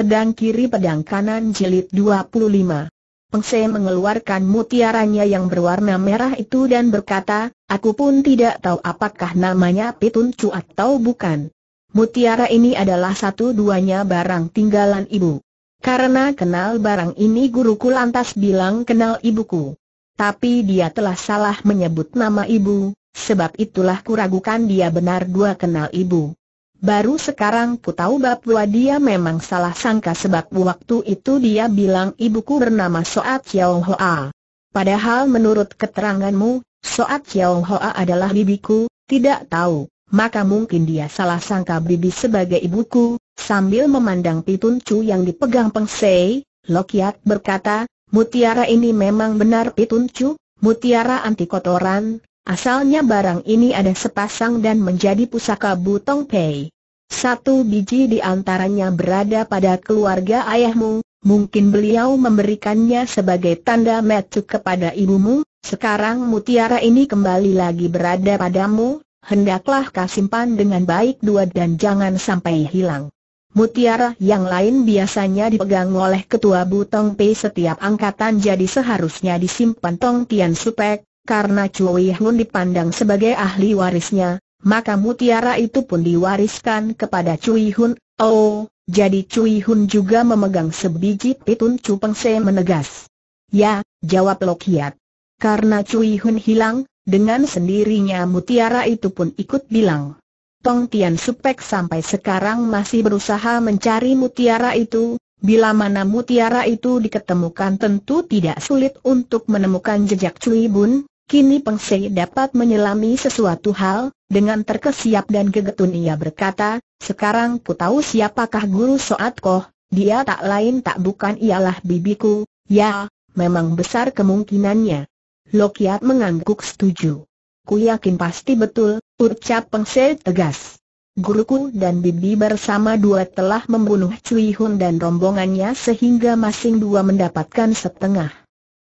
Pedang kiri pedang kanan jilid 25. Pengse mengeluarkan mutiaranya yang berwarna merah itu dan berkata, aku pun tidak tahu apakah namanya pitun cu atau bukan. Mutiara ini adalah satu-duanya barang tinggalan ibu. Karena kenal barang ini guruku lantas bilang kenal ibuku. Tapi dia telah salah menyebut nama ibu, sebab itulah kuragukan dia benar dua kenal ibu. Baru sekarang ku tahu bahwa dia memang salah sangka sebab waktu itu dia bilang ibuku bernama Soat Chiao Hoa. Padahal menurut keteranganmu, Soat Chiao Hoa adalah bibiku, tidak tahu, maka mungkin dia salah sangka bibi sebagai ibuku, sambil memandang Pitun Chu yang dipegang Peng Sei, Lokiat berkata, mutiara ini memang benar Pitun Chu, mutiara anti kotoran, Asalnya barang ini ada sepasang dan menjadi pusaka Butong Pei. Satu biji di antaranya berada pada keluarga ayahmu, mungkin beliau memberikannya sebagai tanda metu kepada ibumu, sekarang mutiara ini kembali lagi berada padamu, hendaklah kau simpan dengan baik dua dan jangan sampai hilang. Mutiara yang lain biasanya dipegang oleh ketua Butong Pei setiap angkatan jadi seharusnya disimpan Tong Tian Supek, karena Cui Hun dipandang sebagai ahli warisnya, maka mutiara itu pun diwariskan kepada Cui Hun. Oh, jadi Cui Hun juga memegang sebiji pitun cupeng? se menegas. Ya, jawab Lokiat. Karena Cui Hun hilang, dengan sendirinya mutiara itu pun ikut bilang. Tong Tian Supek sampai sekarang masih berusaha mencari mutiara itu, bila mana mutiara itu diketemukan tentu tidak sulit untuk menemukan jejak Cui Bun, Kini Peng Sei dapat menyelami sesuatu hal, dengan terkesiap dan gegetun ia berkata, sekarang ku tahu siapakah guru Soat Koh, dia tak lain tak bukan ialah bibiku, ya, memang besar kemungkinannya. Lokiat mengangguk setuju. Ku yakin pasti betul, ucap Peng Sei tegas. Guruku dan bibi bersama dua telah membunuh Cui Hun dan rombongannya sehingga masing dua mendapatkan setengah.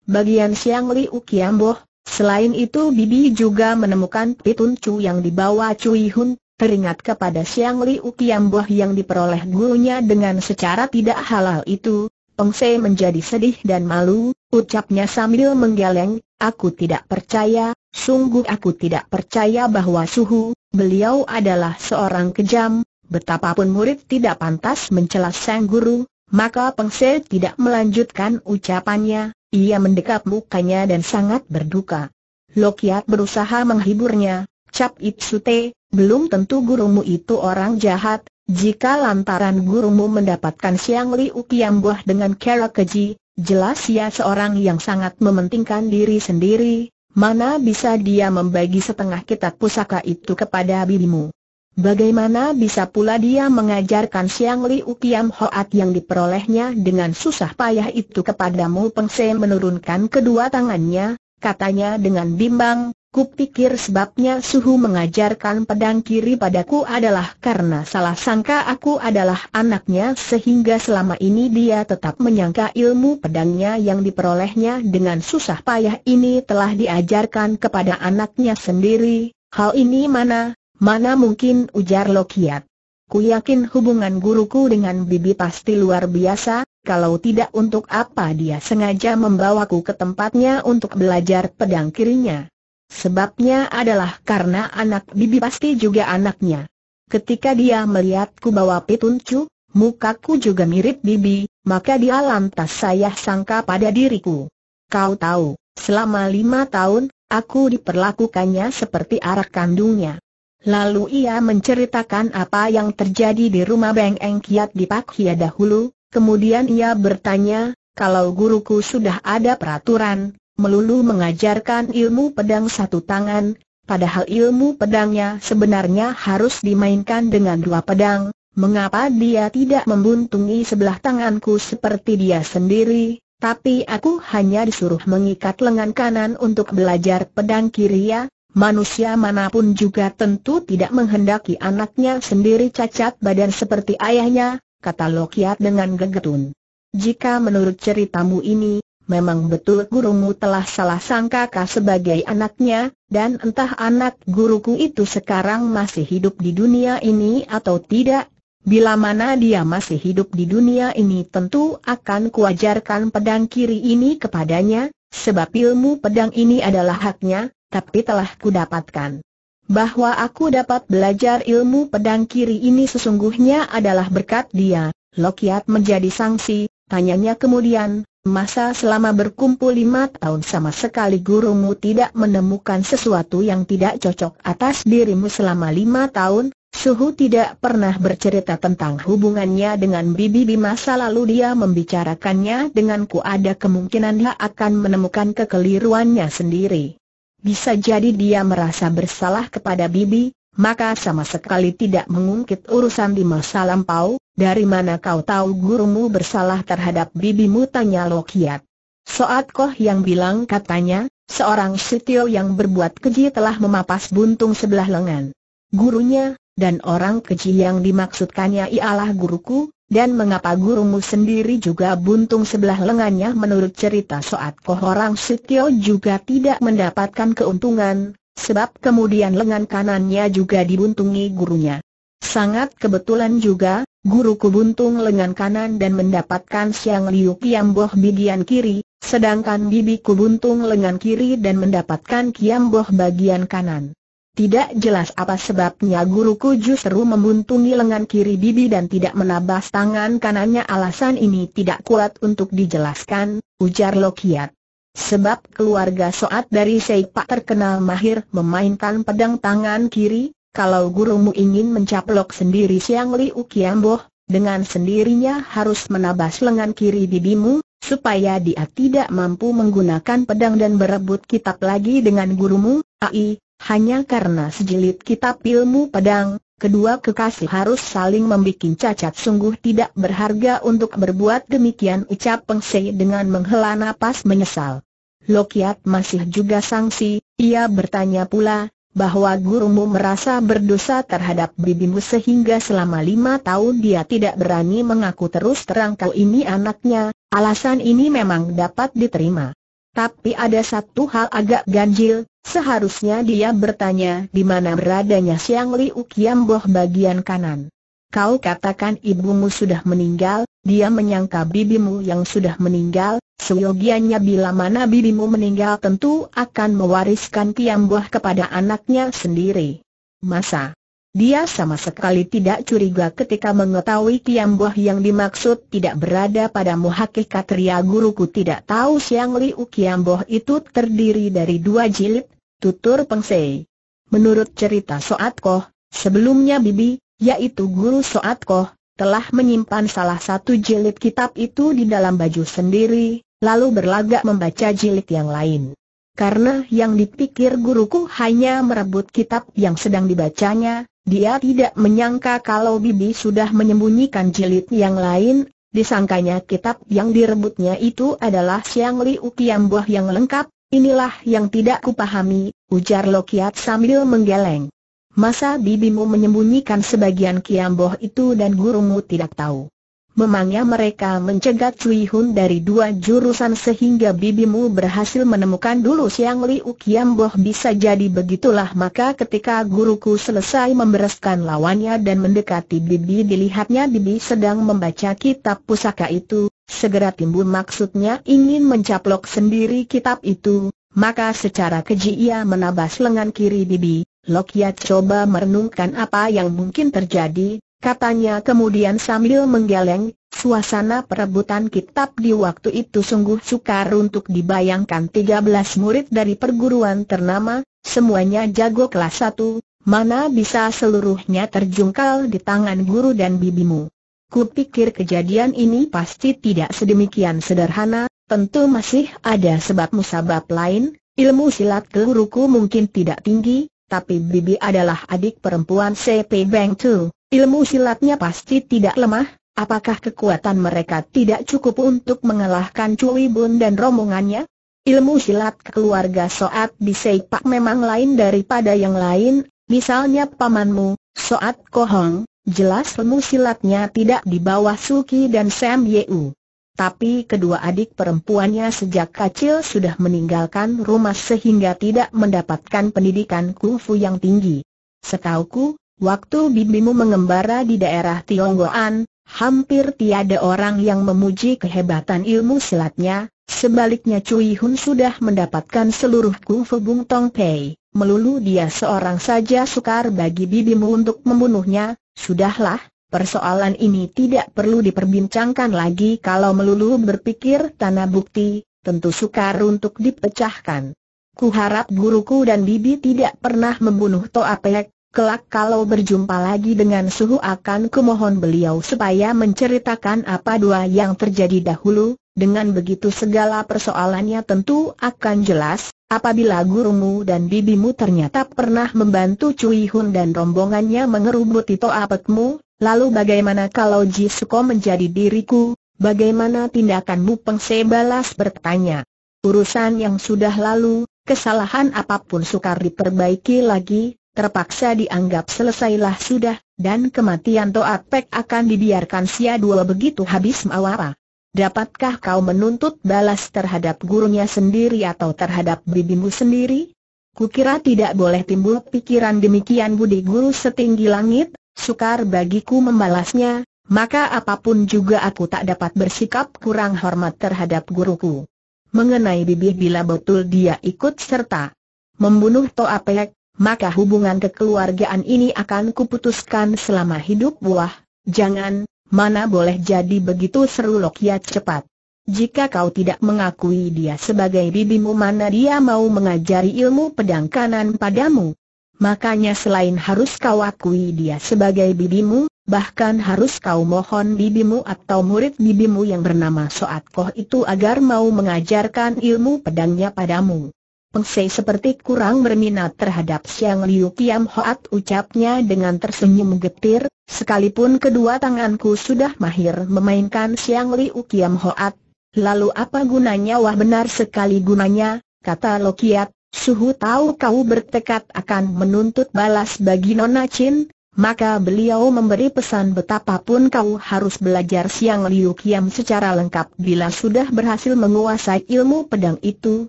Bagian Siang Li Ukiamboh, Selain itu Bibi juga menemukan Pitun cu yang dibawa Cui Hun, teringat kepada Siang Liu Kiamboh yang diperoleh gurunya dengan secara tidak halal itu, Peng Se menjadi sedih dan malu, ucapnya sambil menggeleng, aku tidak percaya, sungguh aku tidak percaya bahwa Suhu, beliau adalah seorang kejam, betapapun murid tidak pantas mencela sang guru, maka Peng Se tidak melanjutkan ucapannya, ia mendekap mukanya dan sangat berduka. Lokiat berusaha menghiburnya, Cap Ipsute, belum tentu gurumu itu orang jahat, jika lantaran gurumu mendapatkan Siang Liu buah dengan kera keji, jelas ia seorang yang sangat mementingkan diri sendiri, mana bisa dia membagi setengah kitab pusaka itu kepada bibimu. Bagaimana bisa pula dia mengajarkan Siang Liu Kiam Hoat yang diperolehnya dengan susah payah itu kepadamu Peng menurunkan kedua tangannya, katanya dengan bimbang, kupikir sebabnya suhu mengajarkan pedang kiri padaku adalah karena salah sangka aku adalah anaknya sehingga selama ini dia tetap menyangka ilmu pedangnya yang diperolehnya dengan susah payah ini telah diajarkan kepada anaknya sendiri, hal ini mana? Mana mungkin ujar Lokiat. Ku yakin hubungan guruku dengan bibi pasti luar biasa, kalau tidak untuk apa dia sengaja membawaku ke tempatnya untuk belajar pedang kirinya. Sebabnya adalah karena anak bibi pasti juga anaknya. Ketika dia melihatku bawa pituncu, mukaku juga mirip bibi, maka dia lantas saya sangka pada diriku. Kau tahu, selama lima tahun, aku diperlakukannya seperti arak kandungnya. Lalu ia menceritakan apa yang terjadi di rumah Beng Eng Kiat di Pak Hia dahulu, kemudian ia bertanya, kalau guruku sudah ada peraturan, melulu mengajarkan ilmu pedang satu tangan, padahal ilmu pedangnya sebenarnya harus dimainkan dengan dua pedang, mengapa dia tidak membuntungi sebelah tanganku seperti dia sendiri, tapi aku hanya disuruh mengikat lengan kanan untuk belajar pedang kiri ya, Manusia manapun juga tentu tidak menghendaki anaknya sendiri cacat badan seperti ayahnya, kata Lokiat dengan gegetun. Jika menurut ceritamu ini, memang betul gurumu telah salah sangka sebagai anaknya, dan entah anak guruku itu sekarang masih hidup di dunia ini atau tidak, Bila mana dia masih hidup di dunia ini tentu akan kuajarkan pedang kiri ini kepadanya, sebab ilmu pedang ini adalah haknya, tapi telah kudapatkan. Bahwa aku dapat belajar ilmu pedang kiri ini sesungguhnya adalah berkat dia. Lokiat menjadi sanksi, tanyanya kemudian, masa selama berkumpul lima tahun sama sekali gurumu tidak menemukan sesuatu yang tidak cocok atas dirimu selama lima tahun, Suhu tidak pernah bercerita tentang hubungannya dengan Bibi di masa lalu dia membicarakannya denganku ada kemungkinan dia akan menemukan kekeliruannya sendiri. Bisa jadi dia merasa bersalah kepada Bibi, maka sama sekali tidak mengungkit urusan di masa lampau, dari mana kau tahu gurumu bersalah terhadap bibimu tanya Lokiat. Soat Koh yang bilang katanya, seorang setio yang berbuat keji telah memapas buntung sebelah lengan. Gurunya, dan orang keji yang dimaksudkannya ialah guruku, dan mengapa gurumu sendiri juga buntung sebelah lengannya menurut cerita Soat orang Sitio juga tidak mendapatkan keuntungan, sebab kemudian lengan kanannya juga dibuntungi gurunya. Sangat kebetulan juga, guruku buntung lengan kanan dan mendapatkan siang yang kiamboh bagian kiri, sedangkan bibiku buntung lengan kiri dan mendapatkan kiamboh bagian kanan. Tidak jelas apa sebabnya guruku justru membuntungi lengan kiri bibi dan tidak menabas tangan kanannya alasan ini tidak kuat untuk dijelaskan, ujar Lokiat. Sebab keluarga Soat dari Seipak terkenal mahir memainkan pedang tangan kiri, kalau gurumu ingin mencaplok sendiri Siang Liu Kiamboh, dengan sendirinya harus menabas lengan kiri bibimu, supaya dia tidak mampu menggunakan pedang dan berebut kitab lagi dengan gurumu, ai, hanya karena sejilid kitab ilmu pedang, kedua kekasih harus saling membuat cacat sungguh tidak berharga untuk berbuat demikian ucap Peng Sei dengan menghela napas menyesal. Lokiat masih juga sangsi, ia bertanya pula, bahwa gurumu merasa berdosa terhadap bibimu sehingga selama lima tahun dia tidak berani mengaku terus terang kau ini anaknya, alasan ini memang dapat diterima. Tapi ada satu hal agak ganjil, Seharusnya dia bertanya di mana beradanya Siang Liu Boh bagian kanan. Kau katakan ibumu sudah meninggal, dia menyangka bibimu yang sudah meninggal, seyogianya bila mana bibimu meninggal tentu akan mewariskan Kiamboh kepada anaknya sendiri. Masa? Dia sama sekali tidak curiga ketika mengetahui Kiamboh yang dimaksud tidak berada pada hakikat ria guruku tidak tahu Siang Liu Boh itu terdiri dari dua jilid, tutur Peng Sei. Menurut cerita Soat Koh, sebelumnya Bibi, yaitu guru Soat Koh, telah menyimpan salah satu jilid kitab itu di dalam baju sendiri, lalu berlagak membaca jilid yang lain. Karena yang dipikir guruku hanya merebut kitab yang sedang dibacanya, dia tidak menyangka kalau Bibi sudah menyembunyikan jilid yang lain, disangkanya kitab yang direbutnya itu adalah Siang Ukiam Buah yang lengkap, Inilah yang tidak kupahami, ujar Lokiat sambil menggeleng. Masa bibimu menyembunyikan sebagian kiamboh itu dan gurumu tidak tahu. Memangnya mereka mencegat Cui Hun dari dua jurusan sehingga bibimu berhasil menemukan dulu Siang Liu Kiam Boh bisa jadi begitulah maka ketika guruku selesai membereskan lawannya dan mendekati bibi dilihatnya bibi sedang membaca kitab pusaka itu, segera timbul maksudnya ingin mencaplok sendiri kitab itu, maka secara keji ia menabas lengan kiri bibi, Lokia coba merenungkan apa yang mungkin terjadi, katanya kemudian sambil menggeleng, suasana perebutan kitab di waktu itu sungguh sukar untuk dibayangkan 13 murid dari perguruan ternama, semuanya jago kelas 1, mana bisa seluruhnya terjungkal di tangan guru dan bibimu. Kupikir kejadian ini pasti tidak sedemikian sederhana, tentu masih ada sebab musabab lain, ilmu silat guruku mungkin tidak tinggi, tapi bibi adalah adik perempuan CP Bang Tu. Ilmu silatnya pasti tidak lemah, apakah kekuatan mereka tidak cukup untuk mengalahkan Cui Bun dan rombongannya? Ilmu silat keluarga Soat Bisei Pak memang lain daripada yang lain, misalnya pamanmu, Soat Kohong, jelas ilmu silatnya tidak di bawah Suki dan Sam Yeu. Tapi kedua adik perempuannya sejak kecil sudah meninggalkan rumah sehingga tidak mendapatkan pendidikan kungfu yang tinggi. Setauku, Waktu bibimu mengembara di daerah Tionggoan, hampir tiada orang yang memuji kehebatan ilmu silatnya, sebaliknya Cui Hun sudah mendapatkan seluruh kungfu Bung Tong Pei, melulu dia seorang saja sukar bagi bibimu untuk membunuhnya, sudahlah, persoalan ini tidak perlu diperbincangkan lagi kalau melulu berpikir tanah bukti, tentu sukar untuk dipecahkan. Kuharap guruku dan bibi tidak pernah membunuh Toa Pek, Kelak kalau berjumpa lagi dengan suhu akan kumohon beliau supaya menceritakan apa dua yang terjadi dahulu, dengan begitu segala persoalannya tentu akan jelas, apabila gurumu dan bibimu ternyata pernah membantu Cui Hun dan rombongannya mengerubuti toapetmu, lalu bagaimana kalau Ji Jisuko menjadi diriku, bagaimana tindakanmu Pengse balas bertanya. Urusan yang sudah lalu, kesalahan apapun sukar diperbaiki lagi, terpaksa dianggap selesailah sudah, dan kematian Toat Pek akan dibiarkan sia dua begitu habis mawara. Dapatkah kau menuntut balas terhadap gurunya sendiri atau terhadap bibimu sendiri? Kukira tidak boleh timbul pikiran demikian budi guru setinggi langit, sukar bagiku membalasnya, maka apapun juga aku tak dapat bersikap kurang hormat terhadap guruku. Mengenai bibih bila betul dia ikut serta membunuh Toa Pek, maka hubungan kekeluargaan ini akan kuputuskan selama hidup buah. Jangan, mana boleh jadi begitu seru ya cepat. Jika kau tidak mengakui dia sebagai bibimu mana dia mau mengajari ilmu pedang kanan padamu? Makanya selain harus kau akui dia sebagai bibimu, bahkan harus kau mohon bibimu atau murid bibimu yang bernama Soat Koh itu agar mau mengajarkan ilmu pedangnya padamu. Peng seperti kurang berminat terhadap Siang Liu Piam Hoat ucapnya dengan tersenyum getir, sekalipun kedua tanganku sudah mahir memainkan Siang Liu Piam Hoat. Lalu apa gunanya wah benar sekali gunanya, kata Lokiat, suhu tahu kau bertekad akan menuntut balas bagi Nona Chin, maka beliau memberi pesan betapapun kau harus belajar siang Liu Kiam secara lengkap bila sudah berhasil menguasai ilmu pedang itu,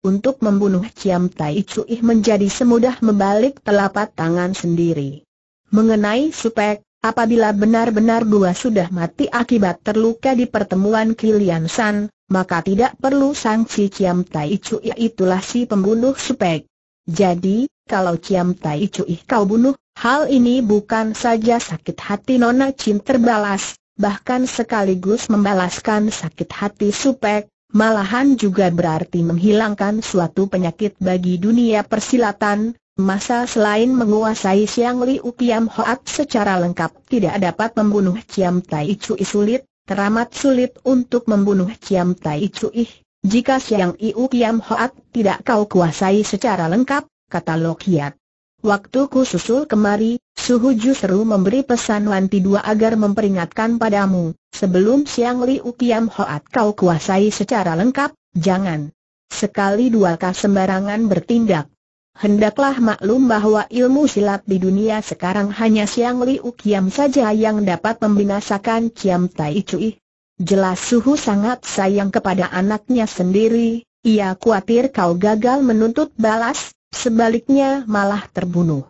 untuk membunuh Ciam Tai Cui menjadi semudah membalik telapak tangan sendiri. Mengenai Supek, apabila benar-benar dua sudah mati akibat terluka di pertemuan Kilian San, maka tidak perlu sanksi Ciam Tai Cui itulah si pembunuh Supek. Jadi, kalau Ciam Tai Cui kau bunuh, hal ini bukan saja sakit hati Nona Chin terbalas, bahkan sekaligus membalaskan sakit hati Supek, malahan juga berarti menghilangkan suatu penyakit bagi dunia persilatan, masa selain menguasai Siang Liu Piam Hoat secara lengkap tidak dapat membunuh Ciam Tai Cui sulit, teramat sulit untuk membunuh Ciam Tai Cui, jika Siang U Piam Hoat tidak kau kuasai secara lengkap, kata Lokiat. Waktu ku susul kemari, Suhu justru memberi pesan Wan Ti Dua agar memperingatkan padamu, sebelum siang Liu Kiam Hoat kau kuasai secara lengkap, jangan sekali dua kah sembarangan bertindak. Hendaklah maklum bahwa ilmu silat di dunia sekarang hanya siang Liu Kiam saja yang dapat membinasakan Kiam Tai Cui. Jelas Suhu sangat sayang kepada anaknya sendiri, ia khawatir kau gagal menuntut balas, sebaliknya malah terbunuh.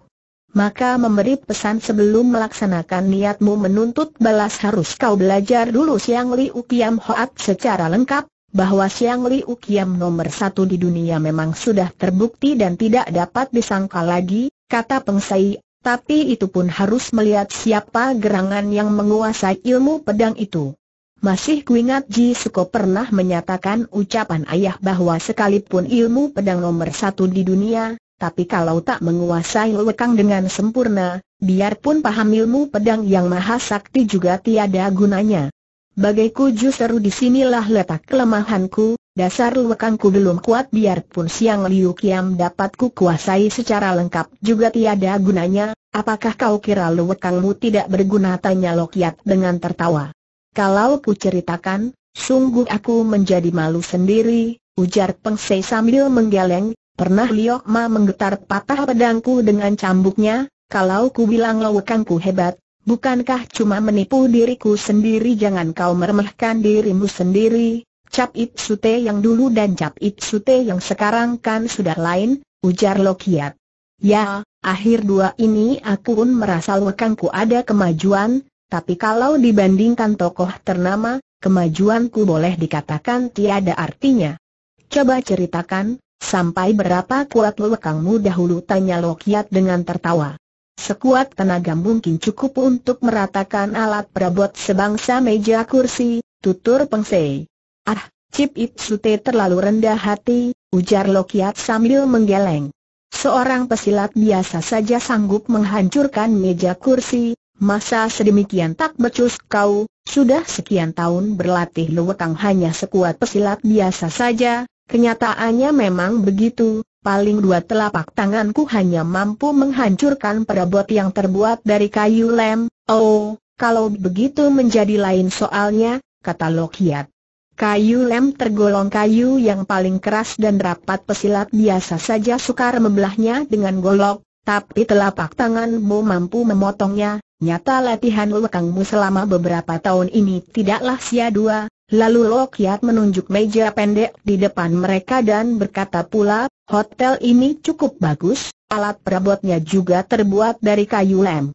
Maka memberi pesan sebelum melaksanakan niatmu menuntut balas harus kau belajar dulu Siang Li Ukiam Hoat secara lengkap, bahwa Siang Li Ukiam nomor satu di dunia memang sudah terbukti dan tidak dapat disangka lagi, kata Pengsai, tapi itu pun harus melihat siapa gerangan yang menguasai ilmu pedang itu. Masih kuingat Ji Suko pernah menyatakan ucapan ayah bahwa sekalipun ilmu pedang nomor satu di dunia, tapi kalau tak menguasai lekang dengan sempurna, biarpun paham ilmu pedang yang maha sakti juga tiada gunanya. Bagaiku justru disinilah letak kelemahanku, dasar lekangku belum kuat biarpun siang liu kiam dapat kuasai secara lengkap juga tiada gunanya, apakah kau kira lewekangmu tidak berguna tanya Lokiat dengan tertawa. Kalau ku ceritakan, sungguh aku menjadi malu sendiri, ujar Peng Sei sambil menggeleng, pernah Liok Ma menggetar patah pedangku dengan cambuknya, kalau ku bilang lawakangku hebat, bukankah cuma menipu diriku sendiri jangan kau meremehkan dirimu sendiri, Cap It Sute yang dulu dan Cap It Sute yang sekarang kan sudah lain, ujar Lokiat. Ya, akhir dua ini aku pun merasa lekangku ada kemajuan, tapi kalau dibandingkan tokoh ternama, kemajuanku boleh dikatakan tiada artinya. Coba ceritakan, sampai berapa kuat lewekangmu dahulu tanya Lokiat dengan tertawa. Sekuat tenaga mungkin cukup untuk meratakan alat perabot sebangsa meja kursi, tutur pengsei. Ah, Cip itu terlalu rendah hati, ujar Lokiat sambil menggeleng. Seorang pesilat biasa saja sanggup menghancurkan meja kursi, Masa sedemikian tak becus kau, sudah sekian tahun berlatih lewetang hanya sekuat pesilat biasa saja, kenyataannya memang begitu, paling dua telapak tanganku hanya mampu menghancurkan perabot yang terbuat dari kayu lem, oh, kalau begitu menjadi lain soalnya, kata Lokiat. Kayu lem tergolong kayu yang paling keras dan rapat pesilat biasa saja sukar membelahnya dengan golok, tapi telapak tanganmu mampu memotongnya, Nyata latihan lekangmu selama beberapa tahun ini tidaklah sia-dua, lalu Lokiat menunjuk meja pendek di depan mereka dan berkata pula, hotel ini cukup bagus, alat perabotnya juga terbuat dari kayu lem.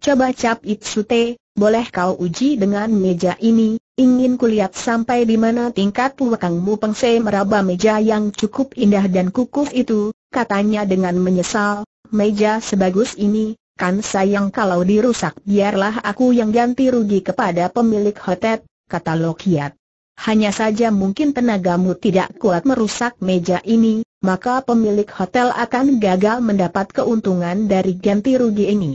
Coba cap Itsute, boleh kau uji dengan meja ini, ingin kulihat sampai di mana tingkat lekangmu pengse meraba meja yang cukup indah dan kukuh itu, katanya dengan menyesal, meja sebagus ini, Kan sayang kalau dirusak biarlah aku yang ganti rugi kepada pemilik hotel, kata Lokiat. Hanya saja mungkin tenagamu tidak kuat merusak meja ini, maka pemilik hotel akan gagal mendapat keuntungan dari ganti rugi ini.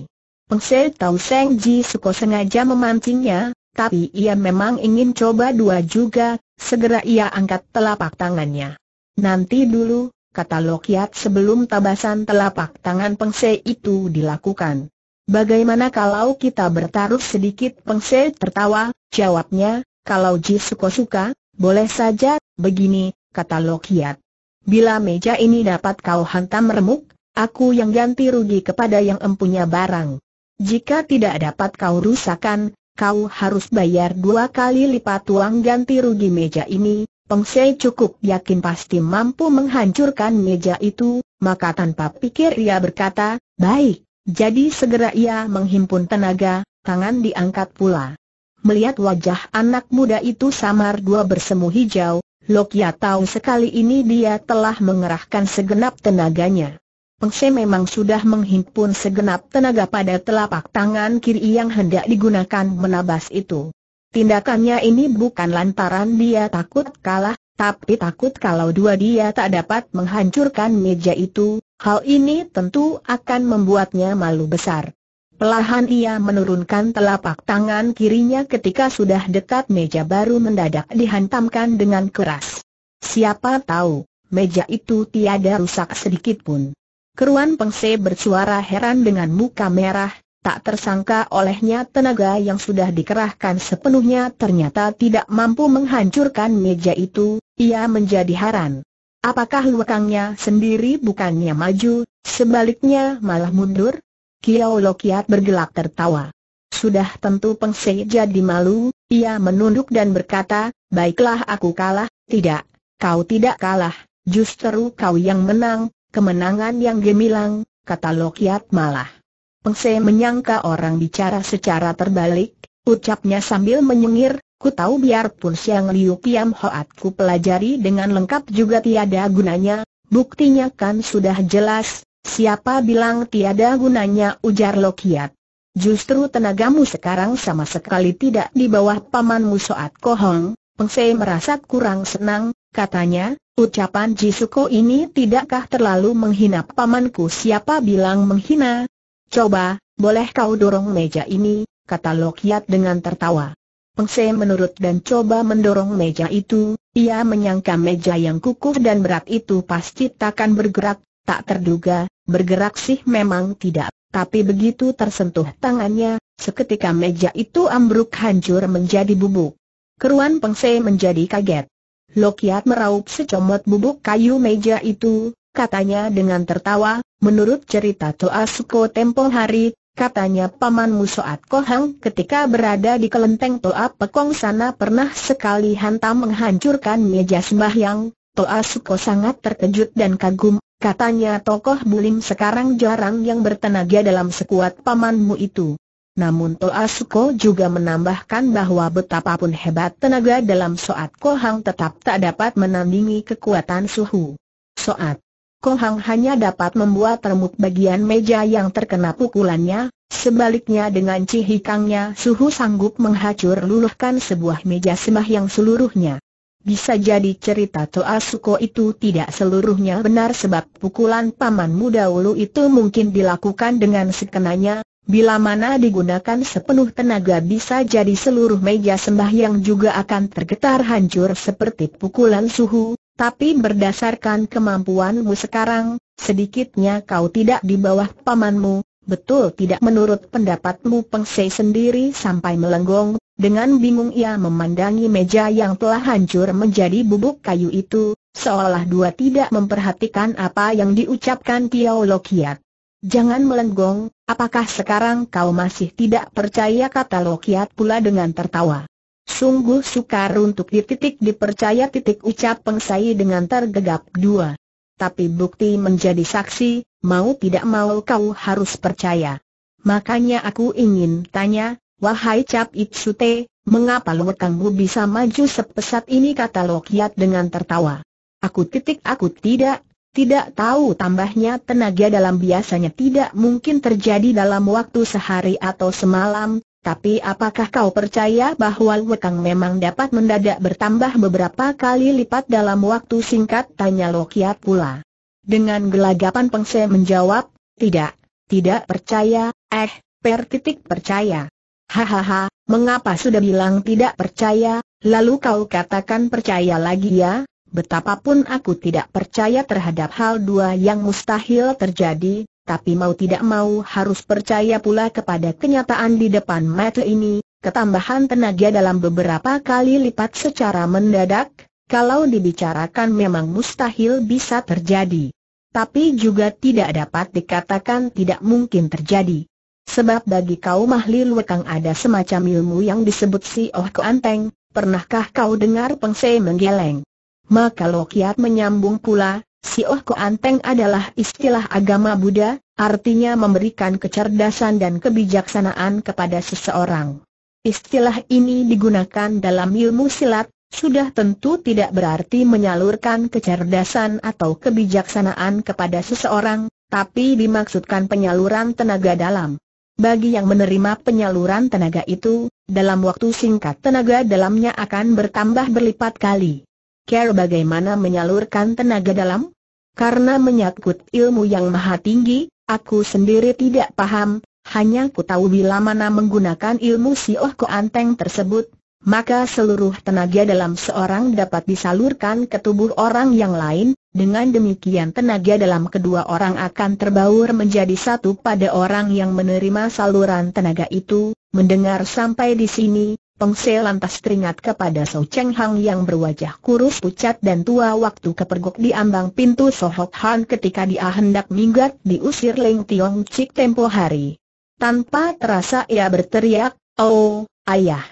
Pengse tahu Seng Ji Suko sengaja memancingnya, tapi ia memang ingin coba dua juga, segera ia angkat telapak tangannya. Nanti dulu, kata Lokiat sebelum tabasan telapak tangan Pengse itu dilakukan. Bagaimana kalau kita bertaruh sedikit Pengse tertawa, jawabnya, kalau Ji suka-suka, boleh saja, begini, kata Lokiat. Bila meja ini dapat kau hantam remuk, aku yang ganti rugi kepada yang empunya barang. Jika tidak dapat kau rusakan, kau harus bayar dua kali lipat uang ganti rugi meja ini, Peng Sei cukup yakin pasti mampu menghancurkan meja itu, maka tanpa pikir ia berkata, baik, jadi segera ia menghimpun tenaga, tangan diangkat pula. Melihat wajah anak muda itu samar dua bersemu hijau, Lokia tahu sekali ini dia telah mengerahkan segenap tenaganya. Peng Sei memang sudah menghimpun segenap tenaga pada telapak tangan kiri yang hendak digunakan menabas itu. Tindakannya ini bukan lantaran dia takut kalah, tapi takut kalau dua dia tak dapat menghancurkan meja itu, hal ini tentu akan membuatnya malu besar. Pelahan ia menurunkan telapak tangan kirinya ketika sudah dekat meja baru mendadak dihantamkan dengan keras. Siapa tahu, meja itu tiada rusak sedikit pun. Keruan Pengse bersuara heran dengan muka merah, Tak tersangka olehnya tenaga yang sudah dikerahkan sepenuhnya ternyata tidak mampu menghancurkan meja itu, ia menjadi haran. Apakah luakangnya sendiri bukannya maju, sebaliknya malah mundur? Kiao Lokiat bergelak tertawa. Sudah tentu pengsi jadi malu, ia menunduk dan berkata, baiklah aku kalah, tidak, kau tidak kalah, justru kau yang menang, kemenangan yang gemilang, kata Lokiat malah. Peng Se menyangka orang bicara secara terbalik, ucapnya sambil menyengir, ku tahu biarpun Siang Liu Piam Hoat ku pelajari dengan lengkap juga tiada gunanya, buktinya kan sudah jelas, siapa bilang tiada gunanya ujar Lokiat. Justru tenagamu sekarang sama sekali tidak di bawah pamanmu Soat Kohong, Se merasa kurang senang, katanya, ucapan Jisuko ini tidakkah terlalu menghina pamanku siapa bilang menghina, Coba, boleh kau dorong meja ini, kata Lokiat dengan tertawa. Pengse menurut dan coba mendorong meja itu, ia menyangka meja yang kukuh dan berat itu pasti takkan bergerak, tak terduga, bergerak sih memang tidak. Tapi begitu tersentuh tangannya, seketika meja itu ambruk hancur menjadi bubuk. Keruan Pengse menjadi kaget. Lokiat meraup secomot bubuk kayu meja itu, katanya dengan tertawa, menurut cerita Toa Suko tempo hari, katanya pamanmu Soat Kohang ketika berada di kelenteng Toa Pekong sana pernah sekali hantam menghancurkan meja sembahyang, Toa Suko sangat terkejut dan kagum, katanya tokoh bulim sekarang jarang yang bertenaga dalam sekuat pamanmu itu. Namun Toa Suko juga menambahkan bahwa betapapun hebat tenaga dalam Soat Kohang tetap tak dapat menandingi kekuatan Suhu. Soat Kohang hanya dapat membuat remuk bagian meja yang terkena pukulannya, sebaliknya dengan cihikangnya suhu sanggup menghacur luluhkan sebuah meja sembah yang seluruhnya. Bisa jadi cerita Toa Suko itu tidak seluruhnya benar sebab pukulan pamanmu dahulu itu mungkin dilakukan dengan sekenanya, bila mana digunakan sepenuh tenaga bisa jadi seluruh meja sembah yang juga akan tergetar hancur seperti pukulan suhu, tapi berdasarkan kemampuanmu sekarang, sedikitnya kau tidak di bawah pamanmu, betul tidak menurut pendapatmu Pengsei sendiri sampai melenggong, dengan bingung ia memandangi meja yang telah hancur menjadi bubuk kayu itu, seolah dua tidak memperhatikan apa yang diucapkan Tiao Lokiat. Jangan melenggong, apakah sekarang kau masih tidak percaya kata Lokiat pula dengan tertawa sungguh sukar untuk dititik dipercaya titik ucap pengsai dengan tergegap dua. Tapi bukti menjadi saksi, mau tidak mau kau harus percaya. Makanya aku ingin tanya, wahai Cap Itsute, mengapa lekangmu bisa maju sepesat ini kata Lokiat dengan tertawa. Aku titik aku tidak, tidak tahu tambahnya tenaga dalam biasanya tidak mungkin terjadi dalam waktu sehari atau semalam, tapi apakah kau percaya bahwa Wekang memang dapat mendadak bertambah beberapa kali lipat dalam waktu singkat? Tanya Lokia pula. Dengan gelagapan Pengse menjawab, tidak, tidak percaya, eh, per titik percaya. Hahaha, mengapa sudah bilang tidak percaya, lalu kau katakan percaya lagi ya? Betapapun aku tidak percaya terhadap hal dua yang mustahil terjadi, tapi mau tidak mau harus percaya pula kepada kenyataan di depan mata ini, ketambahan tenaga dalam beberapa kali lipat secara mendadak, kalau dibicarakan memang mustahil bisa terjadi. Tapi juga tidak dapat dikatakan tidak mungkin terjadi. Sebab bagi kau mahli wekang ada semacam ilmu yang disebut si Oh Kuanteng, pernahkah kau dengar pengse menggeleng? Maka Lokiat menyambung pula, Sioh anteng adalah istilah agama Buddha, artinya memberikan kecerdasan dan kebijaksanaan kepada seseorang. Istilah ini digunakan dalam ilmu silat, sudah tentu tidak berarti menyalurkan kecerdasan atau kebijaksanaan kepada seseorang, tapi dimaksudkan penyaluran tenaga dalam. Bagi yang menerima penyaluran tenaga itu, dalam waktu singkat tenaga dalamnya akan bertambah berlipat kali. Care bagaimana menyalurkan tenaga dalam? Karena menyangkut ilmu yang maha tinggi, aku sendiri tidak paham, hanya ku tahu bila mana menggunakan ilmu si Oh Anteng tersebut, maka seluruh tenaga dalam seorang dapat disalurkan ke tubuh orang yang lain, dengan demikian tenaga dalam kedua orang akan terbaur menjadi satu pada orang yang menerima saluran tenaga itu. Mendengar sampai di sini, Peng Se lantas teringat kepada Sou Cheng Hang yang berwajah kurus pucat dan tua waktu kepergok di ambang pintu Sohok Han ketika dia hendak minggat diusir Leng Tiong Cik tempo hari. Tanpa terasa ia berteriak, Oh, ayah.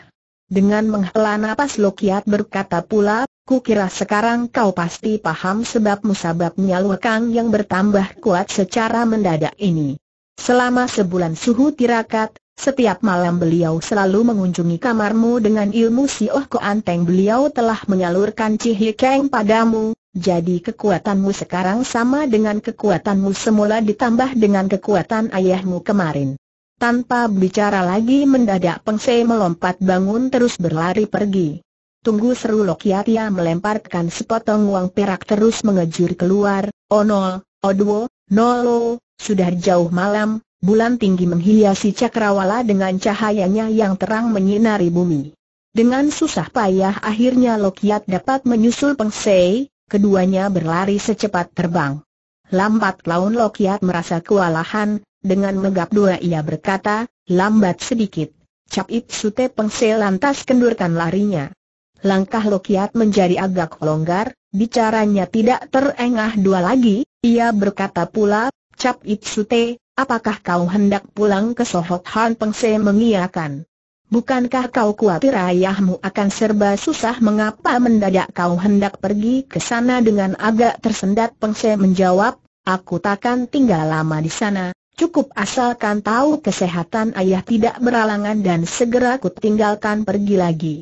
Dengan menghela napas Lokiat berkata pula, "Ku kira sekarang kau pasti paham sebab musababnya Luakang yang bertambah kuat secara mendadak ini. Selama sebulan suhu tirakat, setiap malam beliau selalu mengunjungi kamarmu dengan ilmu si oh Ko anteng beliau telah menyalurkan Keng padamu, jadi kekuatanmu sekarang sama dengan kekuatanmu semula ditambah dengan kekuatan ayahmu kemarin. Tanpa bicara lagi mendadak Peng Sei melompat bangun terus berlari pergi. Tunggu seru Yatia melemparkan sepotong uang perak terus mengejur keluar, onol, oh odwo, oh nolo, sudah jauh malam, bulan tinggi menghiasi cakrawala dengan cahayanya yang terang menyinari bumi. Dengan susah payah akhirnya Lokiat dapat menyusul Pengsei, keduanya berlari secepat terbang. Lambat laun Lokiat merasa kewalahan, dengan megap dua ia berkata, lambat sedikit. Cap Ip Sute Pengsei lantas kendurkan larinya. Langkah Lokiat menjadi agak longgar, bicaranya tidak terengah dua lagi, ia berkata pula, Cap Ip Sute, apakah kau hendak pulang ke Sohok Han Pengse mengiakan? Bukankah kau khawatir ayahmu akan serba susah mengapa mendadak kau hendak pergi ke sana dengan agak tersendat Pengse menjawab, aku takkan tinggal lama di sana, cukup asalkan tahu kesehatan ayah tidak beralangan dan segera ku tinggalkan pergi lagi.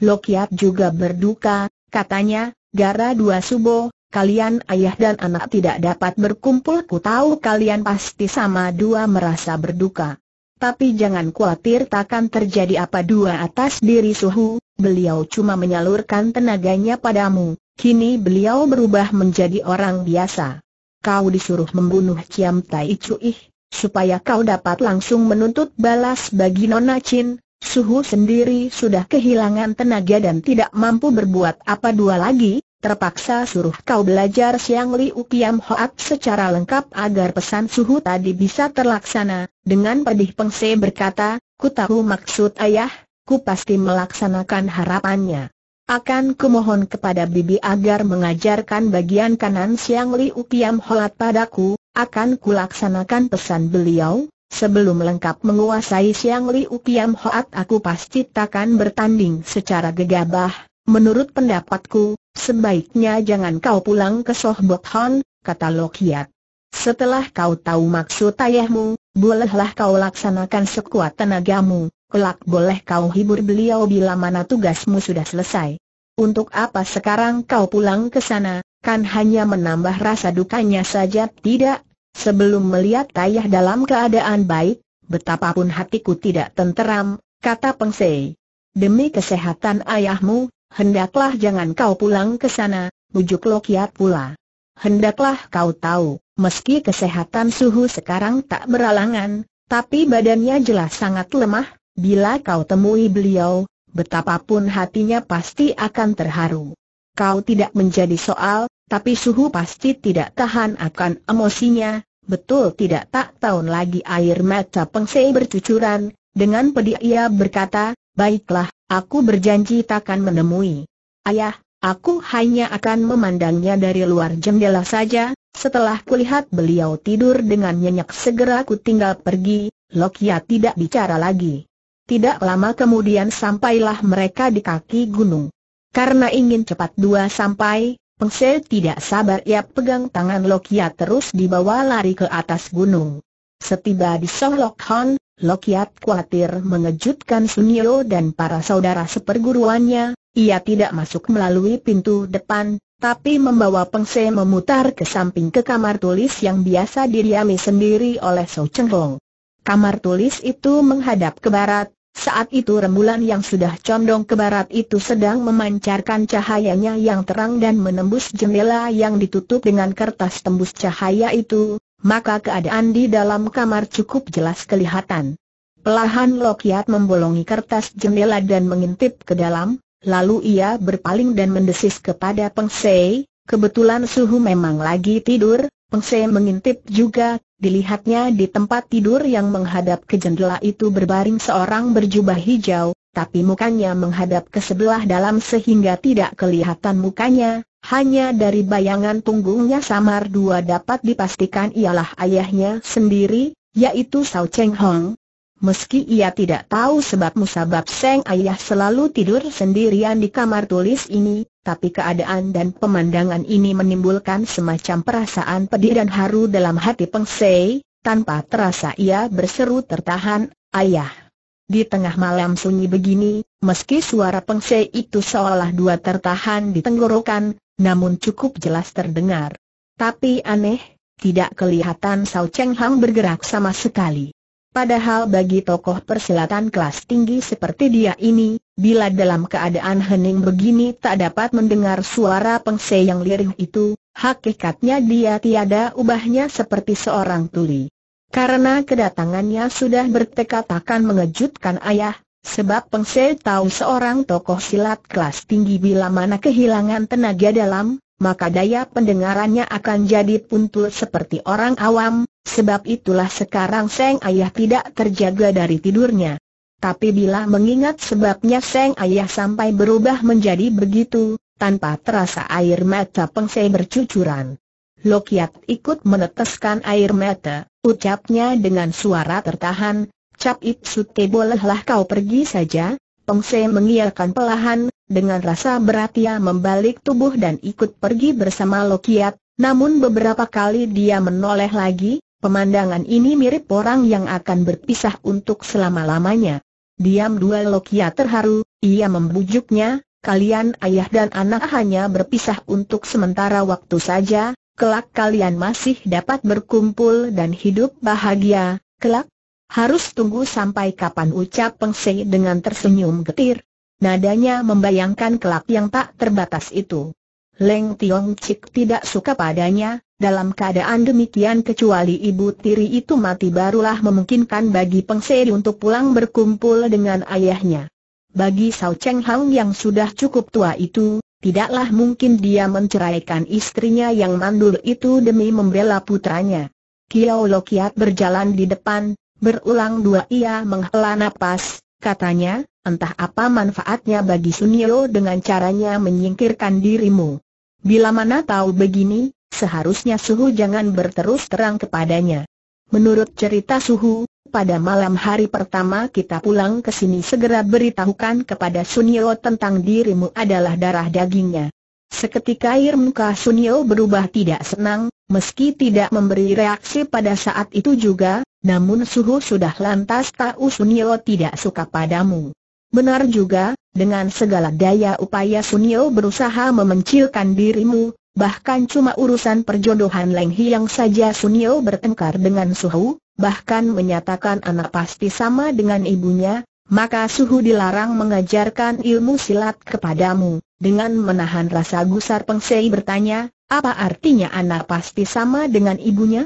Lokiat juga berduka, katanya, gara dua subuh, kalian ayah dan anak tidak dapat berkumpul ku tahu kalian pasti sama dua merasa berduka. Tapi jangan khawatir takkan terjadi apa dua atas diri suhu, beliau cuma menyalurkan tenaganya padamu, kini beliau berubah menjadi orang biasa. Kau disuruh membunuh Ciam Tai Cuih, supaya kau dapat langsung menuntut balas bagi Nona Chin, suhu sendiri sudah kehilangan tenaga dan tidak mampu berbuat apa dua lagi, terpaksa suruh kau belajar siang Liu Kiam Hoat secara lengkap agar pesan suhu tadi bisa terlaksana. Dengan pedih Pengse berkata, ku tahu maksud ayah, ku pasti melaksanakan harapannya. Akan kumohon kepada bibi agar mengajarkan bagian kanan siang Liu Kiam Hoat padaku, akan kulaksanakan pesan beliau. Sebelum lengkap menguasai siang Liu Kiam Hoat aku pasti takkan bertanding secara gegabah Menurut pendapatku, sebaiknya jangan kau pulang ke Sohbok Hon, kata Lokiat. Setelah kau tahu maksud ayahmu, bolehlah kau laksanakan sekuat tenagamu, kelak boleh kau hibur beliau bila mana tugasmu sudah selesai. Untuk apa sekarang kau pulang ke sana, kan hanya menambah rasa dukanya saja tidak? Sebelum melihat ayah dalam keadaan baik, betapapun hatiku tidak tenteram, kata Sei. Demi kesehatan ayahmu, Hendaklah jangan kau pulang ke sana, bujuk Lokiat pula. Hendaklah kau tahu, meski kesehatan suhu sekarang tak beralangan, tapi badannya jelas sangat lemah, bila kau temui beliau, betapapun hatinya pasti akan terharu. Kau tidak menjadi soal, tapi suhu pasti tidak tahan akan emosinya, betul tidak tak tahun lagi air mata pengsei bercucuran, dengan pedih ia berkata, baiklah, Aku berjanji takkan menemui. Ayah, aku hanya akan memandangnya dari luar jendela saja, setelah kulihat beliau tidur dengan nyenyak segera ku tinggal pergi, Lokia tidak bicara lagi. Tidak lama kemudian sampailah mereka di kaki gunung. Karena ingin cepat dua sampai, Pengsel tidak sabar ia pegang tangan Lokia terus dibawa lari ke atas gunung. Setiba di Lok Hon, Lokiat khawatir mengejutkan Sunio dan para saudara seperguruannya, ia tidak masuk melalui pintu depan, tapi membawa Pengse memutar ke samping ke kamar tulis yang biasa diriami sendiri oleh So Cheng Hong. Kamar tulis itu menghadap ke barat, saat itu rembulan yang sudah condong ke barat itu sedang memancarkan cahayanya yang terang dan menembus jendela yang ditutup dengan kertas tembus cahaya itu, maka keadaan di dalam kamar cukup jelas kelihatan. Pelahan Lokiat membolongi kertas jendela dan mengintip ke dalam, lalu ia berpaling dan mendesis kepada Peng Sei, kebetulan suhu memang lagi tidur, Peng Sei mengintip juga, dilihatnya di tempat tidur yang menghadap ke jendela itu berbaring seorang berjubah hijau, tapi mukanya menghadap ke sebelah dalam sehingga tidak kelihatan mukanya, hanya dari bayangan punggungnya samar dua dapat dipastikan ialah ayahnya sendiri, yaitu Sao Cheng Hong. Meski ia tidak tahu sebab musabab Seng ayah selalu tidur sendirian di kamar tulis ini, tapi keadaan dan pemandangan ini menimbulkan semacam perasaan pedih dan haru dalam hati Peng Sei, tanpa terasa ia berseru tertahan, ayah. Di tengah malam sunyi begini, meski suara Peng Sei itu seolah dua tertahan di tenggorokan, namun cukup jelas terdengar. Tapi aneh, tidak kelihatan Sao Cheng Hang bergerak sama sekali. Padahal bagi tokoh persilatan kelas tinggi seperti dia ini, bila dalam keadaan hening begini tak dapat mendengar suara pengse yang lirih itu, hakikatnya dia tiada ubahnya seperti seorang tuli. Karena kedatangannya sudah bertekad akan mengejutkan ayah, Sebab Peng Se tahu seorang tokoh silat kelas tinggi bila mana kehilangan tenaga dalam, maka daya pendengarannya akan jadi puntul seperti orang awam, sebab itulah sekarang Seng Ayah tidak terjaga dari tidurnya. Tapi bila mengingat sebabnya Seng Ayah sampai berubah menjadi begitu, tanpa terasa air mata Peng Se bercucuran. Lokiat ikut meneteskan air mata, ucapnya dengan suara tertahan, Cap Ip Sute bolehlah kau pergi saja, Peng Se mengiyakan pelahan, dengan rasa berat ia membalik tubuh dan ikut pergi bersama Lokiat, namun beberapa kali dia menoleh lagi, pemandangan ini mirip orang yang akan berpisah untuk selama-lamanya. Diam dua Lokiat terharu, ia membujuknya, kalian ayah dan anak hanya berpisah untuk sementara waktu saja, kelak kalian masih dapat berkumpul dan hidup bahagia, kelak harus tunggu sampai kapan ucap Peng Se dengan tersenyum getir. Nadanya membayangkan kelak yang tak terbatas itu. Leng Tiong Cik tidak suka padanya, dalam keadaan demikian kecuali ibu tiri itu mati barulah memungkinkan bagi Peng Se untuk pulang berkumpul dengan ayahnya. Bagi Sao Cheng Hang yang sudah cukup tua itu, tidaklah mungkin dia menceraikan istrinya yang mandul itu demi membela putranya. Kiao Lokiat berjalan di depan, Berulang dua ia menghela napas, katanya, entah apa manfaatnya bagi Sunio dengan caranya menyingkirkan dirimu. Bila mana tahu begini, seharusnya Suhu jangan berterus terang kepadanya. Menurut cerita Suhu, pada malam hari pertama kita pulang ke sini segera beritahukan kepada Sunio tentang dirimu adalah darah dagingnya. Seketika air muka Sunio berubah tidak senang, meski tidak memberi reaksi pada saat itu juga, namun suhu sudah lantas tahu Sunio tidak suka padamu. Benar juga, dengan segala daya upaya Sunio berusaha memencilkan dirimu, bahkan cuma urusan perjodohan Leng Hiang saja Sunio bertengkar dengan suhu, bahkan menyatakan anak pasti sama dengan ibunya, maka suhu dilarang mengajarkan ilmu silat kepadamu. Dengan menahan rasa gusar Pengsei bertanya, apa artinya anak pasti sama dengan ibunya?